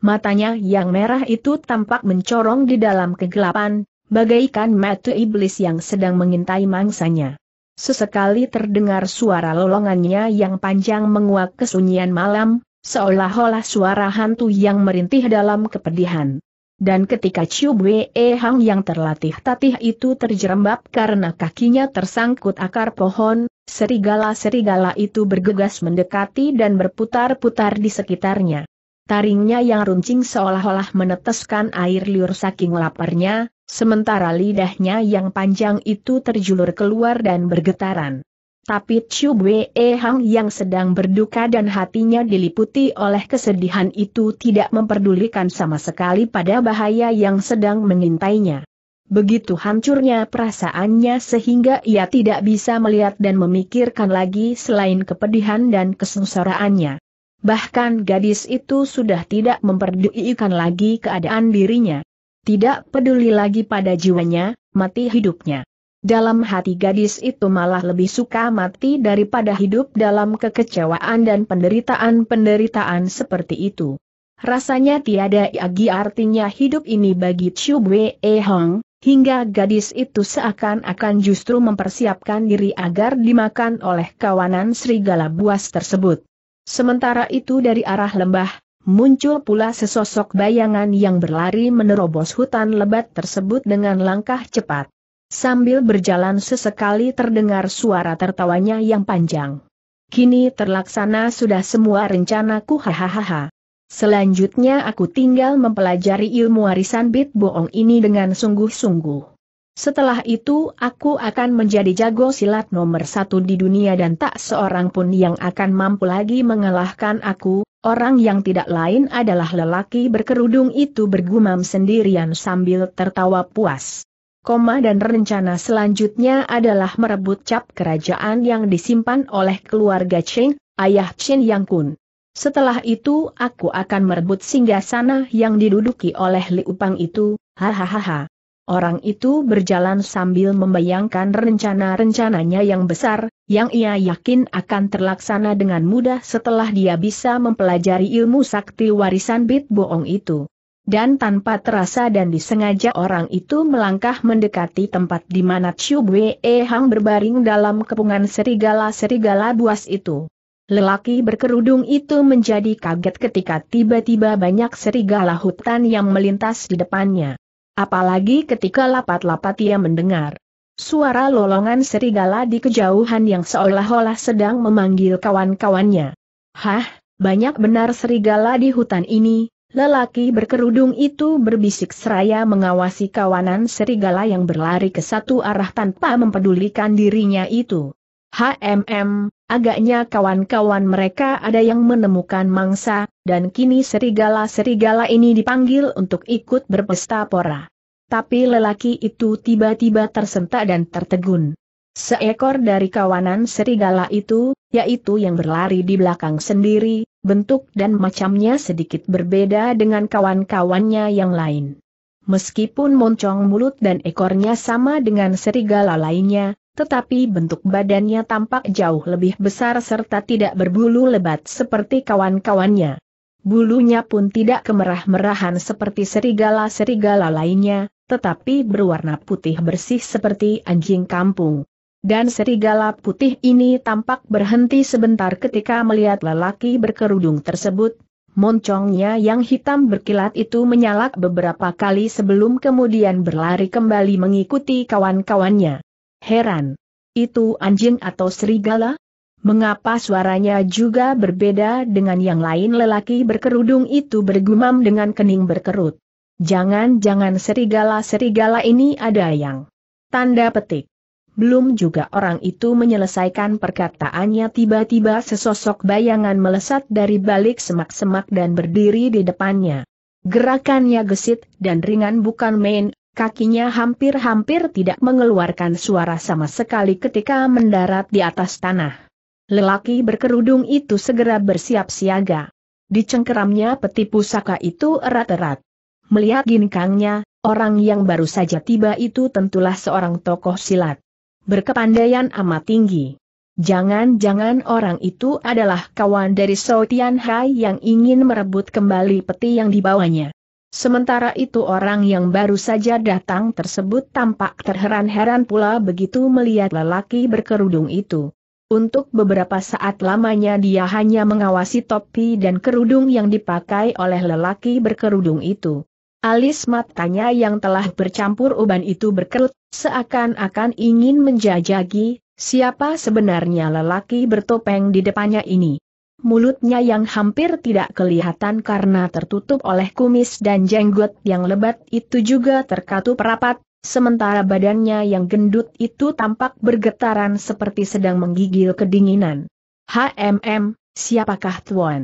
matanya yang merah itu tampak mencorong di dalam kegelapan, bagaikan mata iblis yang sedang mengintai mangsanya. Sesekali terdengar suara lolongannya yang panjang menguak kesunyian malam, seolah-olah suara hantu yang merintih dalam kepedihan. Dan ketika Chiu Bwe Hang yang terlatih tatih itu terjerembab karena kakinya tersangkut akar pohon, serigala-serigala itu bergegas mendekati dan berputar-putar di sekitarnya. Taringnya yang runcing seolah-olah meneteskan air liur saking laparnya, sementara lidahnya yang panjang itu terjulur keluar dan bergetaran. Tapi Chu Wei Hang yang sedang berduka dan hatinya diliputi oleh kesedihan itu tidak memperdulikan sama sekali pada bahaya yang sedang mengintainya. Begitu hancurnya perasaannya sehingga ia tidak bisa melihat dan memikirkan lagi selain kepedihan dan kesengsaraannya. Bahkan gadis itu sudah tidak memperdulikan lagi keadaan dirinya. Tidak peduli lagi pada jiwanya, mati hidupnya. Dalam hati gadis itu malah lebih suka mati daripada hidup dalam kekecewaan dan penderitaan-penderitaan seperti itu. Rasanya tiada lagi artinya hidup ini bagi Chiu Wei Hong, hingga gadis itu seakan-akan justru mempersiapkan diri agar dimakan oleh kawanan serigala buas tersebut. Sementara itu dari arah lembah, muncul pula sesosok bayangan yang berlari menerobos hutan lebat tersebut dengan langkah cepat. Sambil berjalan sesekali terdengar suara tertawanya yang panjang. Kini terlaksana sudah semua rencanaku hahaha. Selanjutnya aku tinggal mempelajari ilmu warisan bit boong ini dengan sungguh-sungguh. Setelah itu aku akan menjadi jago silat nomor satu di dunia dan tak seorang pun yang akan mampu lagi mengalahkan aku, orang yang tidak lain adalah lelaki berkerudung itu bergumam sendirian sambil tertawa puas. Koma dan rencana selanjutnya adalah merebut cap kerajaan yang disimpan oleh keluarga Cheng, ayah Chen Yang Kun. Setelah itu aku akan merebut singgasana yang diduduki oleh Liu Pang itu, hahaha. Orang itu berjalan sambil membayangkan rencana-rencananya yang besar, yang ia yakin akan terlaksana dengan mudah setelah dia bisa mempelajari ilmu sakti warisan Bit Boong itu. Dan tanpa terasa dan disengaja orang itu melangkah mendekati tempat di mana Chiu Bwe Hang berbaring dalam kepungan serigala-serigala buas itu. Lelaki berkerudung itu menjadi kaget ketika tiba-tiba banyak serigala hutan yang melintas di depannya. Apalagi ketika lapat-lapat ia mendengar suara lolongan serigala di kejauhan yang seolah-olah sedang memanggil kawan-kawannya. Hah, banyak benar serigala di hutan ini, lelaki berkerudung itu berbisik seraya mengawasi kawanan serigala yang berlari ke satu arah tanpa mempedulikan dirinya itu. HMM, agaknya kawan-kawan mereka ada yang menemukan mangsa, dan kini serigala-serigala ini dipanggil untuk ikut berpesta pora. Tapi lelaki itu tiba-tiba tersentak dan tertegun. Seekor dari kawanan serigala itu, yaitu yang berlari di belakang sendiri, bentuk dan macamnya sedikit berbeda dengan kawan-kawannya yang lain. Meskipun moncong mulut dan ekornya sama dengan serigala lainnya, tetapi bentuk badannya tampak jauh lebih besar serta tidak berbulu lebat seperti kawan-kawannya. Bulunya pun tidak kemerah-merahan seperti serigala-serigala lainnya, tetapi berwarna putih bersih seperti anjing kampung. Dan serigala putih ini tampak berhenti sebentar ketika melihat lelaki berkerudung tersebut, Moncongnya yang hitam berkilat itu menyalak beberapa kali sebelum kemudian berlari kembali mengikuti kawan-kawannya. Heran. Itu anjing atau serigala? Mengapa suaranya juga berbeda dengan yang lain lelaki berkerudung itu bergumam dengan kening berkerut. Jangan-jangan serigala-serigala ini ada yang tanda petik. Belum juga orang itu menyelesaikan perkataannya tiba-tiba sesosok bayangan melesat dari balik semak-semak dan berdiri di depannya. Gerakannya gesit dan ringan bukan main, Kakinya hampir-hampir tidak mengeluarkan suara sama sekali ketika mendarat di atas tanah. Lelaki berkerudung itu segera bersiap siaga. Dicengkeramnya peti pusaka itu erat-erat. Melihat ginkangnya, orang yang baru saja tiba itu tentulah seorang tokoh silat. Berkepandaian amat tinggi. Jangan-jangan orang itu adalah kawan dari Sotian Hai yang ingin merebut kembali peti yang dibawanya. Sementara itu orang yang baru saja datang tersebut tampak terheran-heran pula begitu melihat lelaki berkerudung itu. Untuk beberapa saat lamanya dia hanya mengawasi topi dan kerudung yang dipakai oleh lelaki berkerudung itu. Alis matanya yang telah bercampur uban itu berkerut, seakan-akan ingin menjajagi, siapa sebenarnya lelaki bertopeng di depannya ini mulutnya yang hampir tidak kelihatan karena tertutup oleh kumis dan jenggot yang lebat itu juga terkatup rapat, sementara badannya yang gendut itu tampak bergetaran seperti sedang menggigil kedinginan. HMM, siapakah tuan?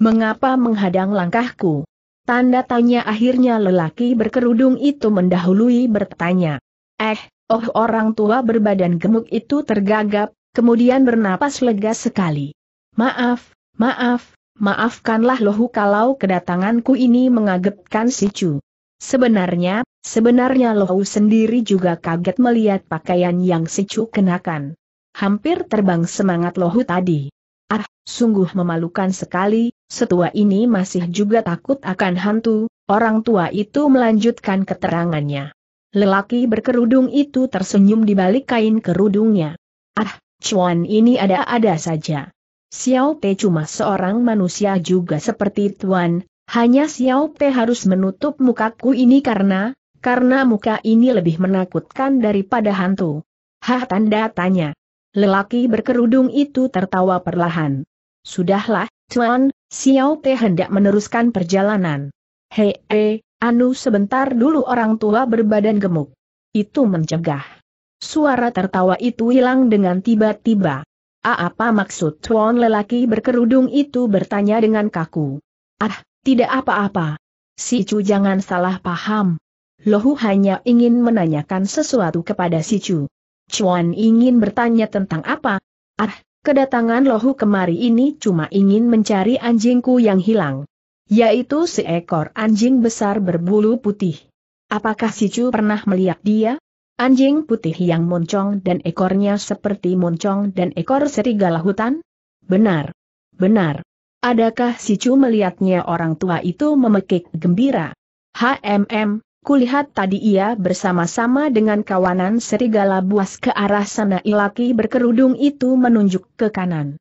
Mengapa menghadang langkahku? Tanda tanya akhirnya lelaki berkerudung itu mendahului bertanya. Eh, oh orang tua berbadan gemuk itu tergagap, kemudian bernapas lega sekali. Maaf, Maaf, maafkanlah lohu kalau kedatanganku ini mengagetkan si Chu. Sebenarnya, sebenarnya lohu sendiri juga kaget melihat pakaian yang si Chu kenakan. Hampir terbang semangat lohu tadi. Ah, sungguh memalukan sekali, setua ini masih juga takut akan hantu, orang tua itu melanjutkan keterangannya. Lelaki berkerudung itu tersenyum di balik kain kerudungnya. Ah, cuan ini ada-ada saja. Xiao Pei cuma seorang manusia juga seperti Tuan, hanya Xiao Pei harus menutup mukaku ini karena, karena muka ini lebih menakutkan daripada hantu. Hah tanda tanya. Lelaki berkerudung itu tertawa perlahan. Sudahlah, Tuan, Xiao Pei hendak meneruskan perjalanan. Hei, he, eh, anu sebentar dulu orang tua berbadan gemuk. Itu mencegah. Suara tertawa itu hilang dengan tiba-tiba. Ah, apa maksud tuan lelaki berkerudung itu bertanya dengan kaku. Ah, tidak apa-apa. Si Chu jangan salah paham. Lohu hanya ingin menanyakan sesuatu kepada si Chu. Chuan ingin bertanya tentang apa? Ah, kedatangan Lohu kemari ini cuma ingin mencari anjingku yang hilang. Yaitu seekor anjing besar berbulu putih. Apakah si Chu pernah melihat dia? Anjing putih yang moncong dan ekornya seperti moncong dan ekor serigala hutan? Benar. Benar. Adakah si Cu melihatnya orang tua itu memekik gembira? HMM, kulihat tadi ia bersama-sama dengan kawanan serigala buas ke arah sana ilaki berkerudung itu menunjuk ke kanan.